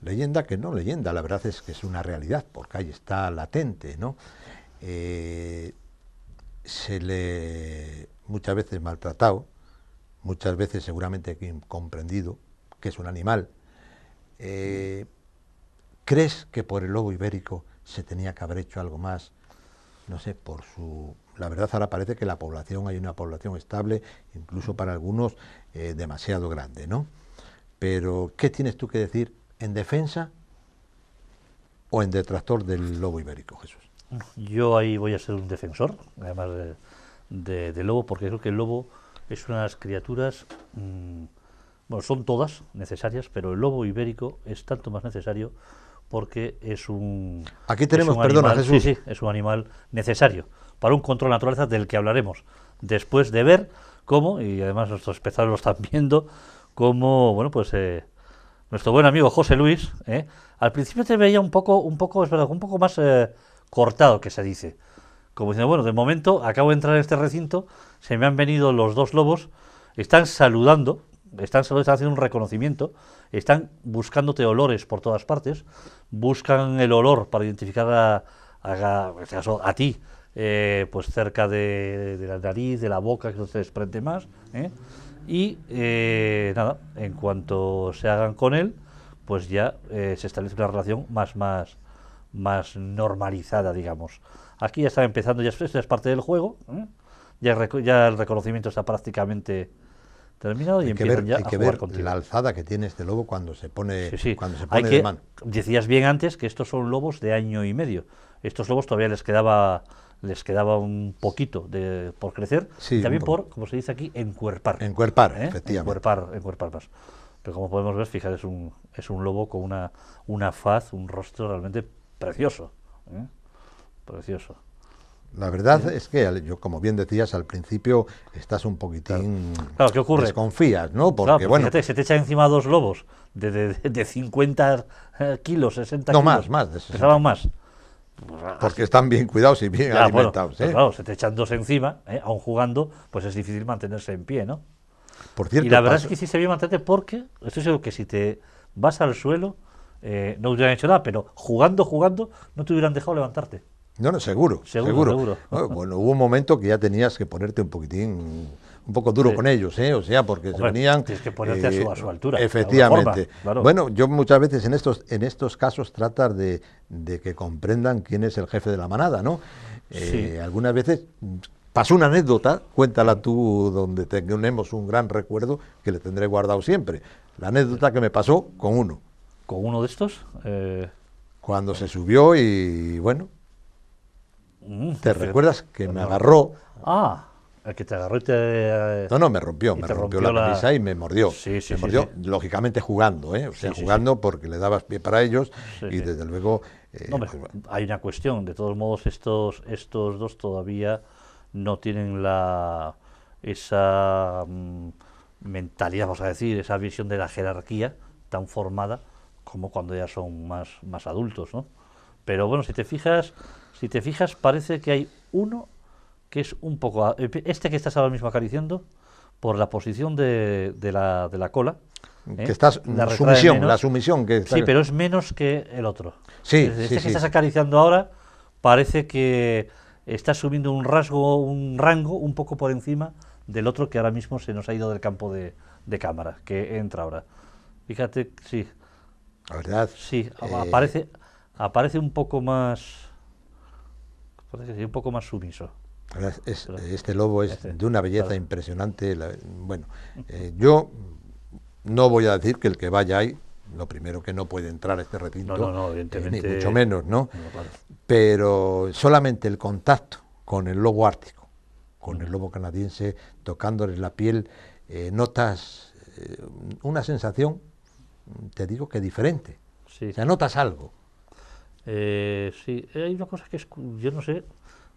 Leyenda que no leyenda, la verdad es que es una realidad, porque ahí está latente, ¿no? Eh, se le muchas veces maltratado, muchas veces seguramente comprendido que es un animal. Eh, ¿Crees que por el lobo ibérico se tenía que haber hecho algo más, no sé, por su... La verdad ahora parece que la población, hay una población estable, incluso para algunos eh, demasiado grande, ¿no? Pero, ¿qué tienes tú que decir en defensa o en detractor del lobo ibérico, Jesús? Yo ahí voy a ser un defensor, además de, lobo, porque creo que el lobo es unas criaturas, mm, bueno, son todas necesarias, pero el lobo ibérico es tanto más necesario porque es un. Aquí tenemos, animal, es un animal necesario para un control de naturaleza del que hablaremos después de ver cómo, y además nuestros espectadores lo están <laughs> viendo, cómo, bueno, pues eh, nuestro buen amigo José Luis, eh, al principio te veía un poco, un poco, es verdad, un poco más eh, cortado que se dice. Como diciendo, bueno, de momento acabo de entrar en este recinto, se me han venido los dos lobos, están saludando, están, solo haciendo un reconocimiento, están buscándote olores por todas partes, buscan el olor para identificar a, este ti, eh, pues cerca de, de, la nariz, de la boca, que no se desprende más. ¿eh? Y eh, nada, en cuanto se hagan con él, pues ya se establece una relación más, más, más normalizada, digamos. Aquí ya está empezando, ya es, parte del juego, ya el reconocimiento está prácticamente terminado y hay empiezan ya a que ver la alzada que tiene este lobo cuando se pone, Cuando se pone mano. Decías bien antes que estos son lobos de año y medio. Estos lobos todavía les quedaba les quedaba un poquito de, por crecer, también por, como se dice aquí, encuerpar. Encuerpar, ¿Eh? efectivamente. Encuerpar, encuerpar más. Pero como podemos ver, fijar, es un, es un lobo con una, una faz, un rostro realmente precioso. ¿eh? Precioso. La verdad es que, yo como bien decías al principio, estás un poquitín... Claro, ¿qué ocurre? Desconfías, ¿no? Porque, bueno... se te echan encima dos lobos de, de, 50 kilos, 60 kilos. No, más, más. más. Porque están bien cuidados y bien alimentados. ¿eh? Claro, se te echan dos encima, ¿eh? aún jugando, pues es difícil mantenerse en pie, ¿no? Por cierto, y la verdad es que sí se bien mantenerte porque, estoy seguro que si te vas al suelo, eh, no hubieran hecho nada, pero jugando, jugando, no te hubieran dejado levantarte. No, no, seguro. Seguro, <laughs> Bueno, hubo un momento que ya tenías que ponerte un poquitín un poco duro con ellos, ¿eh? o sea, porque se venían... Tienes que ponerte a, su, eh, altura. Efectivamente. Bueno, yo muchas veces en estos, en estos casos tratas de, que comprendan quién es el jefe de la manada, ¿no? Eh, algunas veces pasó una anécdota, cuéntala tú, donde tenemos un gran recuerdo que le tendré guardado siempre. La anécdota que me pasó con uno. ¿Con uno de estos? Eh, Cuando se subió y, bueno, Mm, ¿Te recuerdas que me agarró? Ah, el que te agarró y te... No, no, me rompió, me rompió, la camisa y me mordió. Sí, sí, me mordió, lógicamente jugando, ¿eh? O sea, jugando porque le dabas pie para ellos y desde luego... Eh, pues hay una cuestión, de todos modos estos, estos dos todavía no tienen la esa mm, mentalidad, vamos a decir, esa visión de la jerarquía tan formada como cuando ya son más, más adultos, ¿no? Pero bueno, si te fijas, si te fijas, parece que hay uno que es un poco... Eh, este que estás ahora mismo acariciando, por la posición de, la, cola. Que ¿eh? estás, la sumisión, la sumisión. Que Sí, pero es menos que el otro. Sí, sí, este que estás acariciando ahora parece que está subiendo un rasgo, un rango un poco por encima del otro que ahora mismo se nos ha ido del campo de, cámara, que entra ahora. Fíjate, sí. La verdad. Sí, eh, aparece, aparece un poco más es un poco más sumiso. este lobo es de una belleza impresionante. bueno, eh, yo no voy a decir que el que vaya ahí, lo primero que no puede entrar a este recinto, eh, ni mucho menos, ¿no? Pero solamente el contacto con el lobo ártico, con el lobo canadiense, tocándoles la piel, eh, notas una sensación, te digo que diferente. O sea, notas algo. Eh, sí, eh, hay una cosa que yo no sé,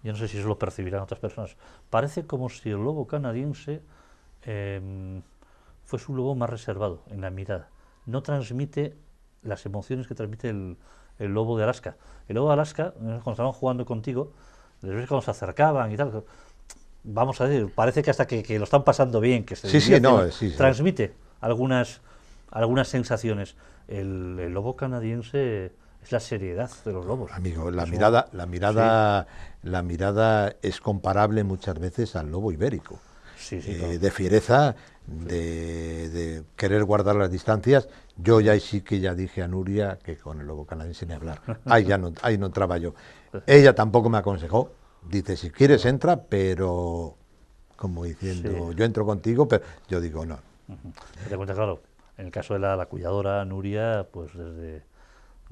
yo no sé si eso lo percibirán otras personas. Parece como si el lobo canadiense eh, fuese un lobo más reservado en la mirada. No transmite las emociones que transmite el, lobo de Alaska. El lobo de Alaska, eh, cuando estaban jugando contigo, les ves cuando se acercaban y tal. Vamos a decir, parece que hasta que, lo están pasando bien, que sí, sí, no, transmite algunas, algunas sensaciones. El, el lobo canadiense es la seriedad de los lobos. Amigo, la mirada, la mirada, la mirada es comparable muchas veces al lobo ibérico. Eh, de fiereza, de, querer guardar las distancias. Yo ya sí que ya dije a Nuria que con el lobo canadiense ni hablar. Ahí ya no, ahí no entraba yo. Ella tampoco me aconsejó. Dice, si quieres entra, pero como diciendo, yo entro contigo, pero yo digo no. claro, en el caso de la, la cuidadora Nuria, pues desde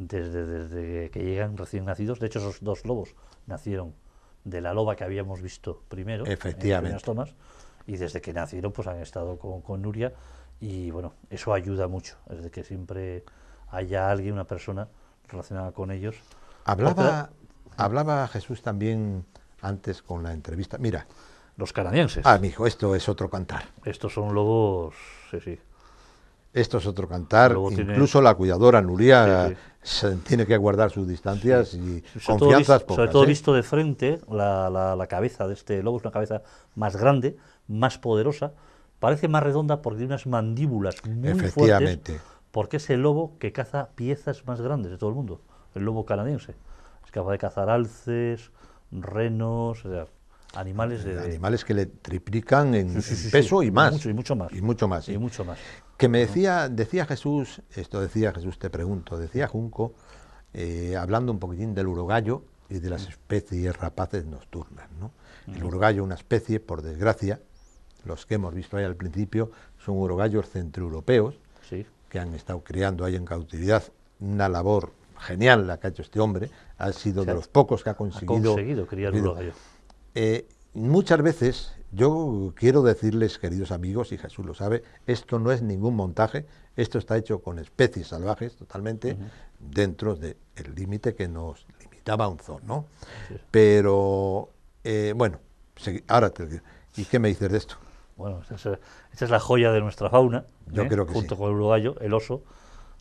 desde, que llegan recién nacidos. De hecho, esos dos lobos nacieron de la loba que habíamos visto primero, Efectivamente. en las tomas, y desde que nacieron pues han estado con, con Nuria y bueno, eso ayuda mucho, es de que siempre haya alguien, una persona relacionada con ellos. Hablaba, hablaba Jesús también antes con la entrevista, mira. Los canadienses. Ah, mijo, esto es otro cantar. Estos son lobos, sí, sí, esto es otro cantar. Incluso la cuidadora Nuria tiene que guardar sus distancias y sobre confianzas. sobre todo ¿eh? visto de frente, la, cabeza de este lobo es una cabeza más grande, más poderosa. Parece más redonda porque tiene unas mandíbulas muy Efectivamente. fuertes. Porque es el lobo que caza piezas más grandes de todo el mundo. El lobo canadiense. Es capaz de cazar alces, renos, animales de, Animales que le triplican en, peso y más. y mucho más. Y mucho más. Y mucho más. Que me decía, decía Jesús, esto decía Jesús, te pregunto, decía Junco, eh, hablando un poquitín del urogallo y de las especies rapaces nocturnas. ¿no? El urogallo, una especie, por desgracia, los que hemos visto ahí al principio, son urogallos centroeuropeos, sí. que han estado criando ahí en cautividad una labor genial la que ha hecho este hombre, ha sido de los pocos que ha conseguido, conseguido criar urogallo. Eh, muchas veces yo quiero decirles, queridos amigos, y Jesús lo sabe, esto no es ningún montaje, esto está hecho con especies salvajes totalmente dentro del límite que nos limitaba un zoo, Pero, eh, bueno, ahora te digo, ¿y qué me dices de esto? Bueno, esta es, la joya de nuestra fauna, ¿eh? junto con el uruguayo, el oso.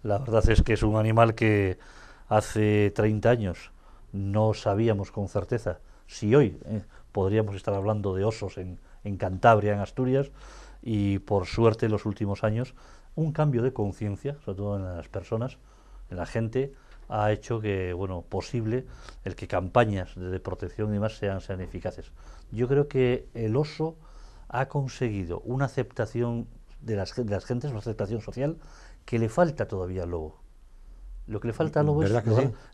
La verdad es que es un animal que hace 30 años no sabíamos con certeza si hoy... Eh, podríamos estar hablando de osos en, Cantabria, en Asturias, y por suerte en los últimos años un cambio de conciencia, sobre todo en las personas, en la gente, ha hecho que, bueno, posible el que campañas de protección y demás sean, sean eficaces. Yo creo que el oso ha conseguido una aceptación de las, gentes, una aceptación social, que le falta todavía al lobo. Lo que le falta al mm, lobo es,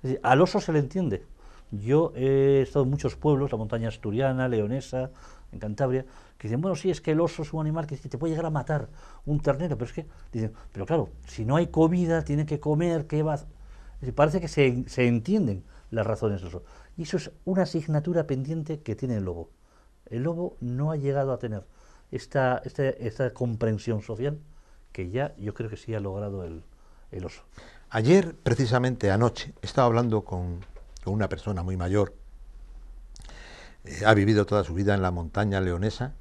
es, al oso se le entiende, yo he estado en muchos pueblos, la montaña asturiana, leonesa, en Cantabria, que dicen, bueno, sí, es que el oso es un animal que, te puede llegar a matar, un ternero, pero es que, dicen, pero claro, si no hay comida, tiene que comer, ¿qué va Parece que se, se entienden las razones del oso. Y eso es una asignatura pendiente que tiene el lobo. El lobo no ha llegado a tener esta, esta, esta comprensión social que ya yo creo que sí ha logrado el, el oso. Ayer, precisamente anoche, estaba hablando con una persona muy mayor. Eh, ha vivido toda su vida en la montaña leonesa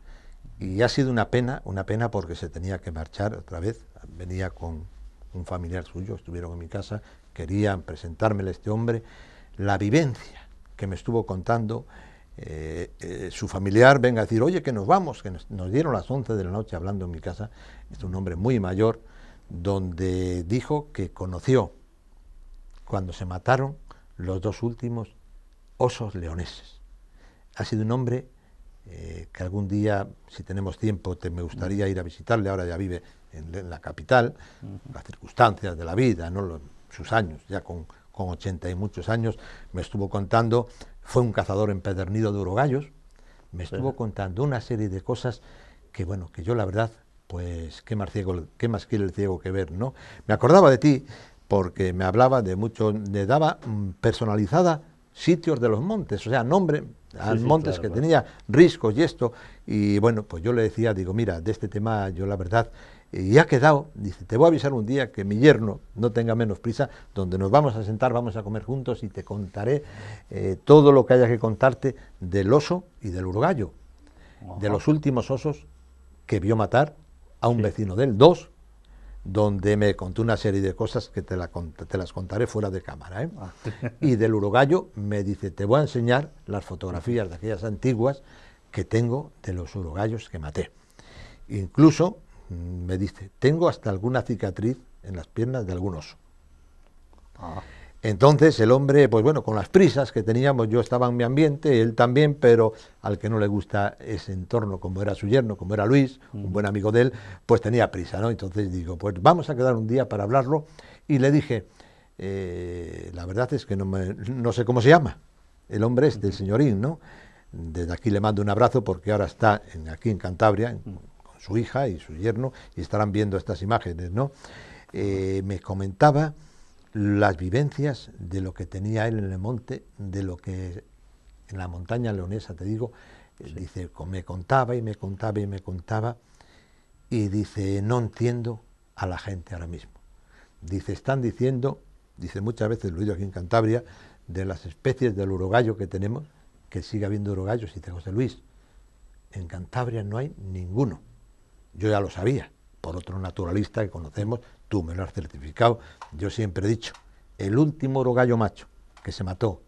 y ha sido una pena, una pena porque se tenía que marchar otra vez. Venía con un familiar suyo, estuvieron en mi casa, querían presentármele a este hombre la vivencia que me estuvo contando. Eh, eh, su familiar venga a decir, oye, que nos vamos, que nos, nos, dieron las 11 de la noche hablando en mi casa, es un hombre muy mayor, donde dijo que conoció cuando se mataron los dos últimos osos leoneses. Ha sido un hombre eh, que algún día, si tenemos tiempo, te, me gustaría ir a visitarle, ahora ya vive en, la capital, las circunstancias de la vida, ¿no? sus años, ya con, con 80 y muchos años, me estuvo contando, fue un cazador empedernido de urogallos, me estuvo contando una serie de cosas que, bueno, que yo la verdad, pues, ¿qué más, qué más quiere el ciego que ver, no? Me acordaba de ti porque me hablaba de mucho, le daba mm, personalizada sitios de los montes, o sea, nombre a ah, montes que tenía, riscos y esto, y bueno, pues yo le decía, digo, mira, de este tema yo la verdad, eh, y ha quedado, dice, te voy a avisar un día que mi yerno no tenga menos prisa, donde nos vamos a sentar, vamos a comer juntos y te contaré eh, todo lo que haya que contarte del oso y del urugallo, de los últimos osos que vio matar a un vecino de él, dos donde me contó una serie de cosas que te, las contaré fuera de cámara. ¿eh? Ah. Y del uruguayo me dice, te voy a enseñar las fotografías de aquellas antiguas que tengo de los uruguayos que maté. Incluso mm, me dice, tengo hasta alguna cicatriz en las piernas de algunos oso. Ah. Entonces el hombre, pues bueno, con las prisas que teníamos, yo estaba en mi ambiente, él también, pero al que no le gusta ese entorno, como era su yerno, como era Luis, un mm. buen amigo de él, pues tenía prisa, ¿no? Entonces digo, pues vamos a quedar un día para hablarlo. Y le dije, eh, la verdad es que no, sé cómo se llama, el hombre es del señorín, ¿no? Desde aquí le mando un abrazo porque ahora está aquí en Cantabria, mm. con su hija y su yerno, y estarán viendo estas imágenes, ¿no? Eh, me comentaba las vivencias de lo que tenía él en el monte, de lo que en la montaña leonesa, te digo, eh, dice, me contaba y me contaba y me contaba, y dice, no entiendo a la gente ahora mismo. Dice, están diciendo, dice muchas veces, lo he aquí en Cantabria, de las especies del urogallo que tenemos, que sigue habiendo urogallos, y dice José Luis, en Cantabria no hay ninguno. Yo ya lo sabía, por otro naturalista que conocemos, tú me lo has certificado. Yo siempre he dicho, el último urogallo macho que se mató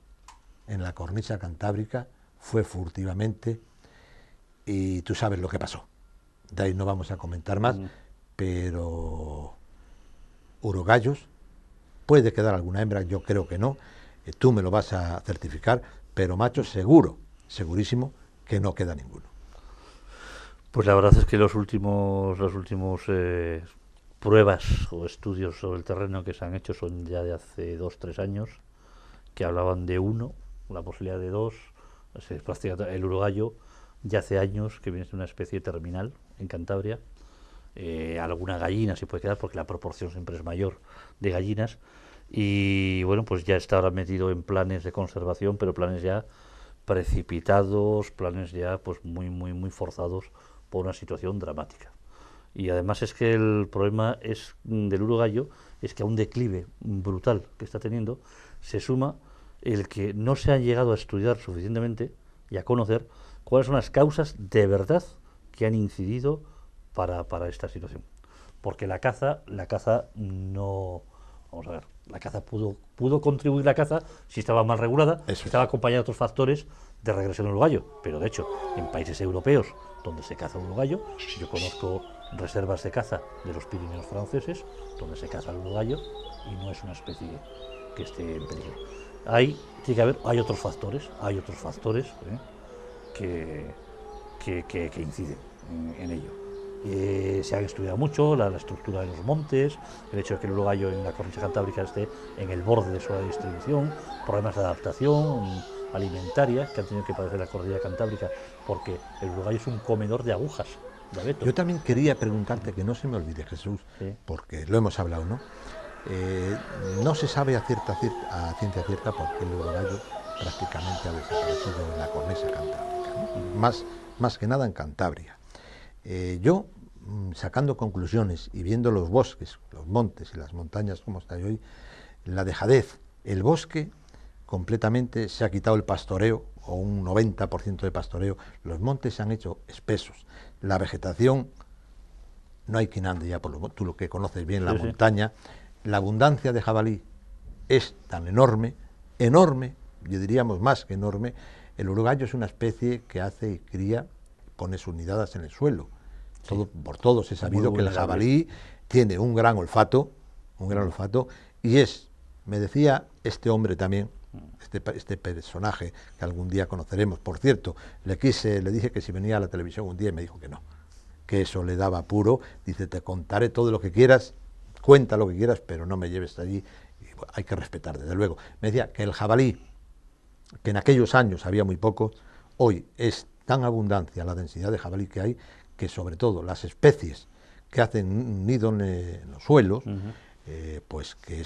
en la cornisa cantábrica fue furtivamente y tú sabes lo que pasó. De ahí no vamos a comentar más, pero urogallos, puede quedar alguna hembra, yo creo que no, eh, tú me lo vas a certificar, pero macho seguro, segurísimo que no queda ninguno. Pues la verdad es que los últimos, los últimos eh, pruebas o estudios sobre el terreno que se han hecho son ya de hace dos, tres años, que hablaban de uno, la posibilidad de dos. el uruguayo ya hace años que viene de una especie terminal en Cantabria. Eh, alguna gallina se puede quedar porque la proporción siempre es mayor de gallinas. Y bueno, pues ya está ahora metido en planes de conservación, pero planes ya precipitados, planes ya pues muy, muy, muy forzados por una situación dramática. Y además es que el problema es mm, del uruguayo es que a un declive brutal que está teniendo se suma el que no se ha llegado a estudiar suficientemente y a conocer cuáles son las causas de verdad que han incidido para, esta situación. Porque la caza, la caza no... Vamos a ver, la caza pudo, pudo contribuir la caza si estaba mal regulada, si estaba acompañada de otros factores de regresión del Uruguayo. Pero de hecho, en países europeos donde se caza un yo conozco reservas de caza de los Pirineos franceses, donde se caza el urogallo y no es una especie que esté en peligro. Hay, que hay otros factores, hay otros factores ¿eh? que, que, inciden en, ello. Eh, se ha estudiado mucho la, estructura de los montes, el hecho de que el urogallo en la cornisa cantábrica esté en el borde de su distribución, problemas de adaptación alimentaria que ha tenido que padecer la cordillera cantábrica, porque el urogallo es un comedor de agujas yo también quería preguntarte, que no se me olvide Jesús, porque lo hemos hablado, ¿no? Eh, no se sabe a, cierta, ciencia cierta por qué el Gallo prácticamente ha desaparecido en la cornisa cantábrica, más, que nada en Cantabria. Eh, yo, mm, sacando conclusiones y viendo los bosques, los montes y las montañas como está hoy, la dejadez, el bosque completamente se ha quitado el pastoreo o un 90% de pastoreo, los montes se han hecho espesos, la vegetación, no hay quien ande ya por lo, tú lo que conoces bien, la montaña, la abundancia de jabalí es tan enorme, enorme, yo diríamos más que enorme, el uruguayo es una especie que hace y cría, pone sus nidadas en el suelo. Todo, por todos he sabido que el jabalí tiene un gran olfato, un gran olfato, y es, me decía este hombre también, este, este, personaje que algún día conoceremos. Por cierto, le, quise, le dije que si venía a la televisión un día y me dijo que no, que eso le daba apuro. Dice, te contaré todo lo que quieras, cuenta lo que quieras, pero no me lleves allí. hay que respetar, desde luego. Me decía que el jabalí, que en aquellos años había muy poco, hoy es tan abundancia la densidad de jabalí que hay, que sobre todo las especies que hacen nido en, los suelos, eh, pues que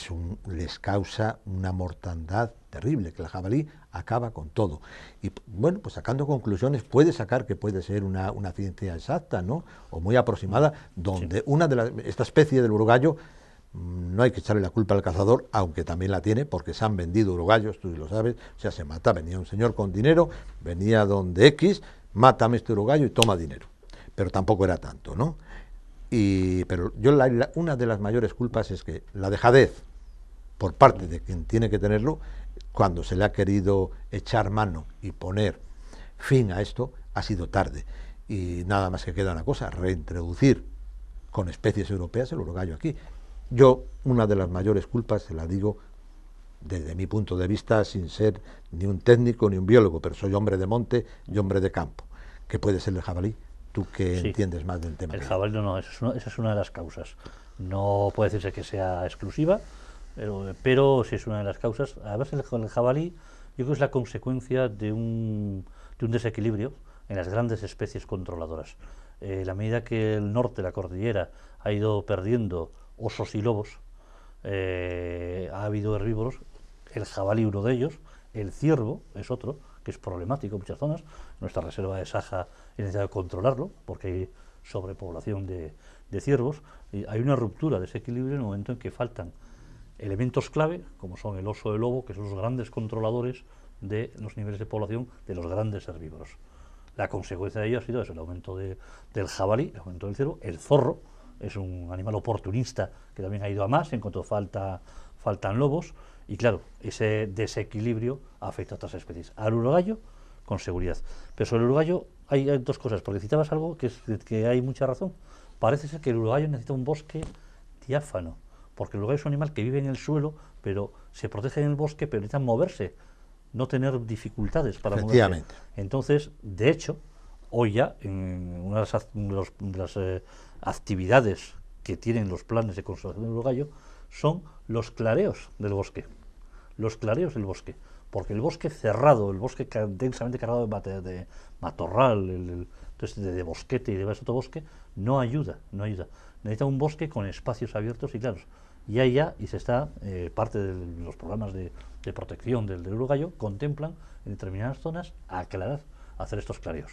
les causa una mortandad terrible, que la jabalí acaba con todo. Y bueno, pues sacando conclusiones, puede sacar que puede ser una, ciencia exacta, ¿no? O muy aproximada, mm, donde una de las, esta especie del urugallo, mm, no hay que echarle la culpa al cazador, aunque también la tiene, porque se han vendido urugallos, tú lo sabes, o sea, se mata, venía un señor con dinero, venía donde X, mátame este urugallo y toma dinero. Pero tampoco era tanto, ¿no? pero yo una de las mayores culpas es que la dejadez por parte de quien tiene que tenerlo, cuando se le ha querido echar mano y poner fin a esto, ha sido tarde. Y nada más que queda una cosa, reintroducir con especies europeas el urogallo aquí. Yo una de las mayores culpas, se la digo desde mi punto de vista, sin ser ni un técnico ni un biólogo, pero soy hombre de monte y hombre de campo, que puede ser el jabalí, tú que entiendes más del tema. El jabalí no, esa es una de las causas. No puede decirse que sea exclusiva, pero, pero sí es una de las causas. A veces el, el jabalí yo creo que es la consecuencia de un, de un desequilibrio en las grandes especies controladoras. Eh, la medida que el norte, la cordillera, ha ido perdiendo osos y lobos, eh, ha habido herbívoros, el jabalí uno de ellos, el ciervo es otro, que es problemático en muchas zonas, nuestra reserva de Saja es necesario controlarlo, porque hay sobrepoblación de, ciervos, y hay una ruptura de ese en el momento en que faltan elementos clave, como son el oso y el lobo, que son los grandes controladores de los niveles de población de los grandes herbívoros. La consecuencia de ello ha sido el aumento del jabalí, el aumento del ciervo, el zorro, es un animal oportunista que también ha ido a más en cuanto falta, faltan lobos, y claro, ese desequilibrio afecta a otras especies. Al urogallo, con seguridad. Pero sobre el urogallo hay, dos cosas, porque citabas algo que, que hay mucha razón. Parece ser que el uruguayo necesita un bosque diáfano, porque el uruguayo es un animal que vive en el suelo, pero se protege en el bosque, pero necesita moverse, no tener dificultades para moverse. Entonces, de hecho, hoy ya, una de las, eh, actividades que tienen los planes de conservación del uruguayo son los clareos del bosque. Los clareos del bosque porque el bosque cerrado, el bosque densamente cargado de, matorral, el, este de, bosquete y de bosque, no ayuda, no ayuda. Necesita un bosque con espacios abiertos y claros. Y ahí ya, y se está, eh, parte de los programas de, protección del, del uruguayo contemplan en determinadas zonas aclarar, hacer estos clareos.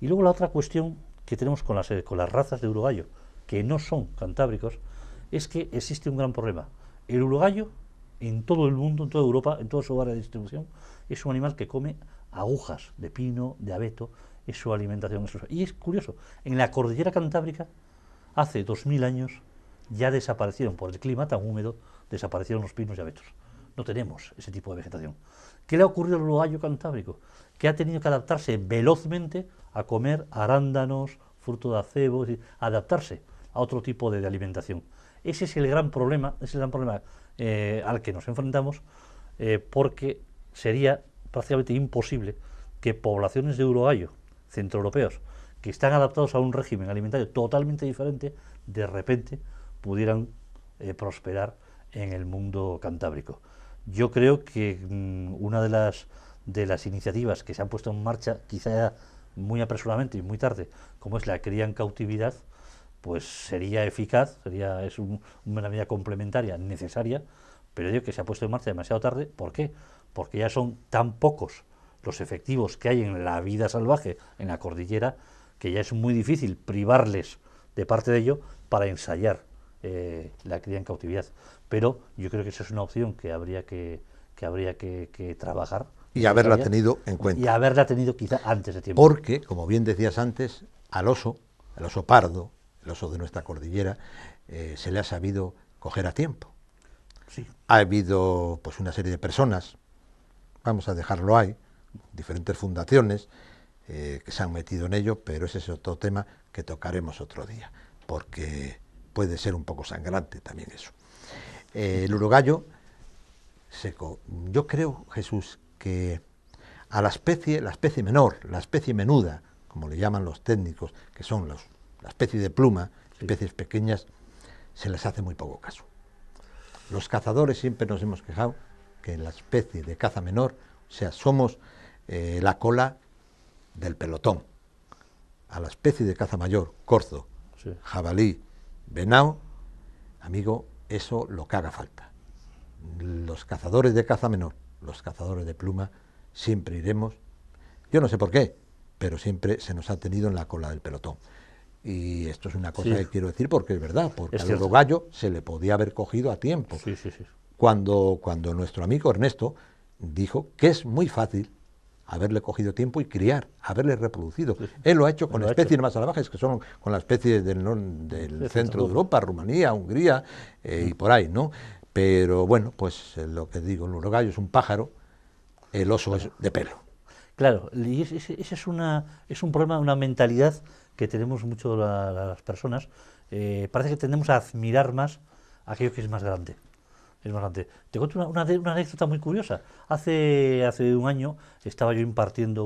Y luego la otra cuestión que tenemos con las, eh, con las razas de uruguayo, que no son cantábricos, es que existe un gran problema. El uruguayo en todo el mundo, en toda Europa, en todos su área de distribución. Es un animal que come agujas de pino, de abeto, es su alimentación. Y es curioso, en la cordillera cantábrica, hace 2.000 años, ya desaparecieron, por el clima tan húmedo, desaparecieron los pinos y abetos. No tenemos ese tipo de vegetación. ¿Qué le ha ocurrido al gallo cantábrico? Que ha tenido que adaptarse velozmente a comer arándanos, fruto de acebo, y adaptarse a otro tipo de alimentación. Ese es el gran problema, es el gran problema eh, al que nos enfrentamos, eh, porque sería prácticamente imposible que poblaciones de Uruguayo, centroeuropeos, que están adaptados a un régimen alimentario totalmente diferente, de repente pudieran eh, prosperar en el mundo cantábrico. Yo creo que mm, una de las, de las iniciativas que se han puesto en marcha, quizá muy apresuradamente y muy tarde, como es la cría en cautividad, pues sería eficaz, sería, es una medida complementaria necesaria, pero digo que se ha puesto en marcha demasiado tarde. ¿Por qué? Porque ya son tan pocos los efectivos que hay en la vida salvaje, en la cordillera, que ya es muy difícil privarles de parte de ello para ensayar eh, la cría en cautividad. Pero yo creo que esa es una opción que habría que, que habría que, trabajar. Y haberla tenido en cuenta. Y haberla tenido quizá antes de tiempo. Porque, como bien decías antes, al oso, al oso pardo, el oso de nuestra cordillera, eh, se le ha sabido coger a tiempo. Ha habido pues una serie de personas, vamos a dejarlo ahí, diferentes fundaciones eh, que se han metido en ello, pero ese es otro tema que tocaremos otro día, porque puede ser un poco sangrante también eso. Eh, el urugallo, seco, yo creo, Jesús, que a la especie, la especie menor, la especie menuda, como le llaman los técnicos, que son los la especie de pluma, especies pequeñas, se les hace muy poco caso. Los cazadores siempre nos hemos quejado que en la especie de caza menor, o sea, somos eh, la cola del pelotón. A la especie de caza mayor, corzo, jabalí, venao, amigo, eso lo que haga falta. Los cazadores de caza menor, los cazadores de pluma, siempre iremos, yo no sé por qué, pero siempre se nos ha tenido en la cola del pelotón. Y esto es una cosa que quiero decir porque es verdad, porque al a Gallo se le podía haber cogido a tiempo. cuando, cuando nuestro amigo Ernesto dijo que es muy fácil haberle cogido tiempo y criar, haberle reproducido. Él lo ha hecho con especies más salvajes, que son con las especies del, del centro de Europa, Rumanía, Hungría eh, y por ahí, ¿no? Pero bueno, pues eh, lo que digo, el gallo es un pájaro, el oso es de pelo. Claro, y ese, es, una, es un problema de una mentalidad que tenemos mucho las personas, eh, parece que tendemos a admirar más aquello que es más grande. Es grande. Te cuento una, una, anécdota muy curiosa. Hace, hace un año estaba yo impartiendo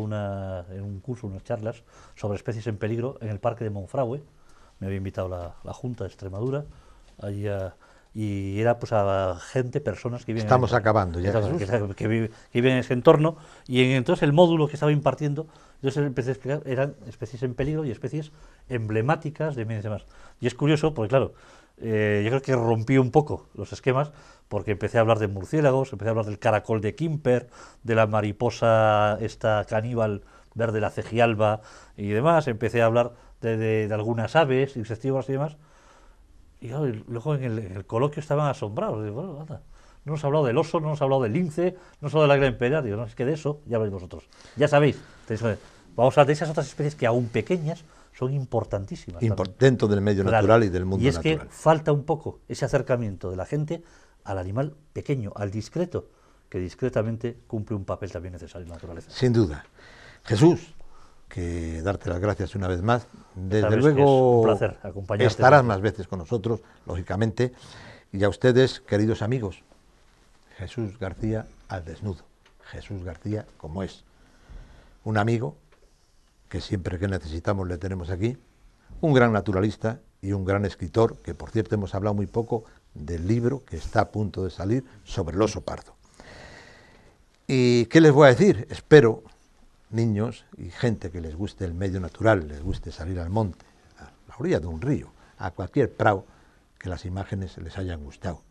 en un curso, unas charlas sobre especies en peligro en el parque de Monfragüe. Me había invitado la, la Junta de Extremadura allí a, y era pues a gente, personas que viven... Estamos acabando ya. Que, en ese entorno y entonces el módulo que estaba impartiendo, yo se empecé a explicar, eran especies en peligro y especies emblemáticas de y demás. Y es curioso, porque claro, eh, yo creo que rompí un poco los esquemas porque empecé a hablar de murciélagos, empecé a hablar del caracol de Kimper, de la mariposa esta caníbal verde, la cejialba y demás, empecé a hablar de, de, algunas aves, insectívoras y demás y luego en el, coloquio estaban asombrados. no nos ha hablado del oso, no nos ha hablado del lince, no hablado de la gran pera. no, es que de eso ya habláis vosotros. Ya sabéis. vamos a hablar de esas otras especies que aún pequeñas son importantísimas. dentro del medio natural y del mundo natural. Y es que falta un poco ese acercamiento de la gente al animal pequeño, al discreto, que discretamente cumple un papel también necesario en la naturaleza. Sin duda. Jesús, que darte las gracias una vez más. Desde luego, un estarás más veces con nosotros, lógicamente, y a ustedes, queridos amigos, Jesús García al desnudo, Jesús García como es, un amigo que siempre que necesitamos le tenemos aquí, un gran naturalista y un gran escritor, que por cierto hemos hablado muy poco del libro que está a punto de salir sobre el oso pardo. ¿Y qué les voy a decir? Espero niños y gente que les guste el medio natural, les guste salir al monte, a la orilla de un río, a cualquier prado que las imágenes les hayan gustado.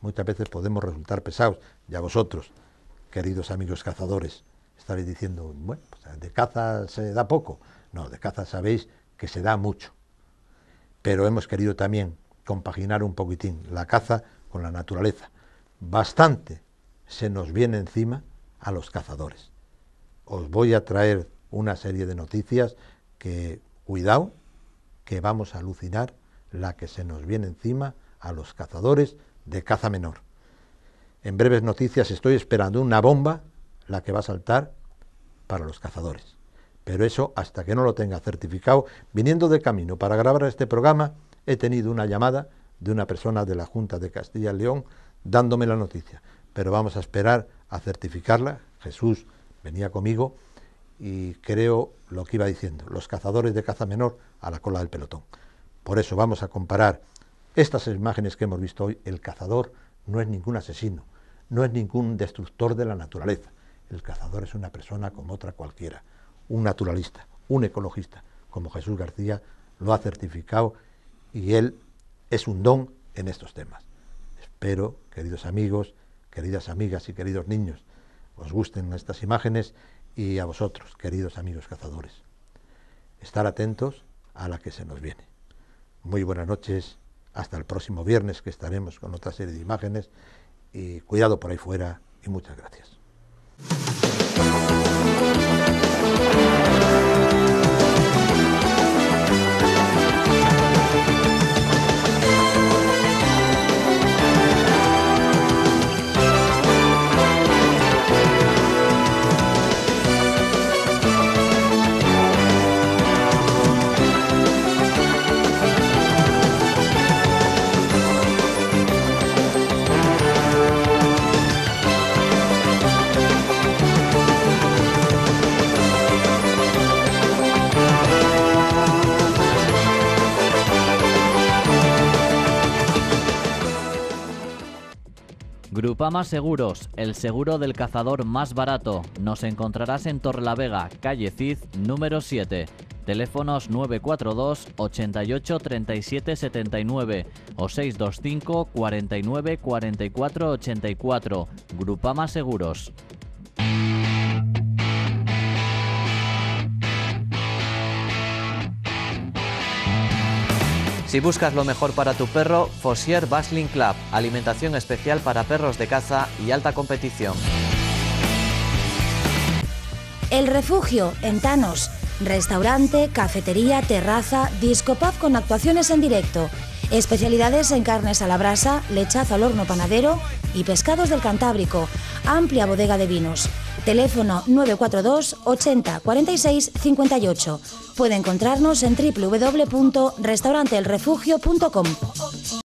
Muchas veces podemos resultar pesados, ya vosotros, queridos amigos cazadores, estaréis diciendo, bueno, pues, de caza se da poco. No, de caza sabéis que se da mucho. Pero hemos querido también compaginar un poquitín la caza con la naturaleza. Bastante se nos viene encima a los cazadores os voy a traer una serie de noticias que, cuidado, que vamos a alucinar la que se nos viene encima a los cazadores de caza menor. En breves noticias estoy esperando una bomba, la que va a saltar para los cazadores. Pero eso, hasta que no lo tenga certificado, viniendo de camino para grabar este programa, he tenido una llamada de una persona de la Junta de Castilla y León dándome la noticia. Pero vamos a esperar a certificarla. Jesús venía conmigo y creo lo que iba diciendo, los cazadores de caza menor a la cola del pelotón. Por eso vamos a comparar estas imágenes que hemos visto hoy. El cazador no es ningún asesino, no es ningún destructor de la naturaleza. El cazador es una persona como otra cualquiera, un naturalista, un ecologista, como Jesús García lo ha certificado y él es un don en estos temas. Espero, queridos amigos, queridas amigas y queridos niños, os gusten estas imágenes y a vosotros, queridos amigos cazadores. Estar atentos a la que se nos viene. Muy buenas noches, hasta el próximo viernes que estaremos con otra serie de imágenes y cuidado por ahí fuera y muchas gracias. Grupama Seguros, el seguro del cazador más barato. Nos encontrarás en Torrelavega, calle Cid, número 7. Teléfonos 942 88 37 79 o 625 49 44 84. Grupama Seguros. Si buscas lo mejor para tu perro, Fossier Basling Club, alimentación especial para perros de caza y alta competición. El refugio en Tanos... Restaurante, cafetería, terraza, discopub con actuaciones en directo. Especialidades en carnes a la brasa, lechazo al horno panadero y pescados del Cantábrico. Amplia bodega de vinos. Teléfono 942 80 46 58. Puede encontrarnos en www.restaurantelrefugio.com.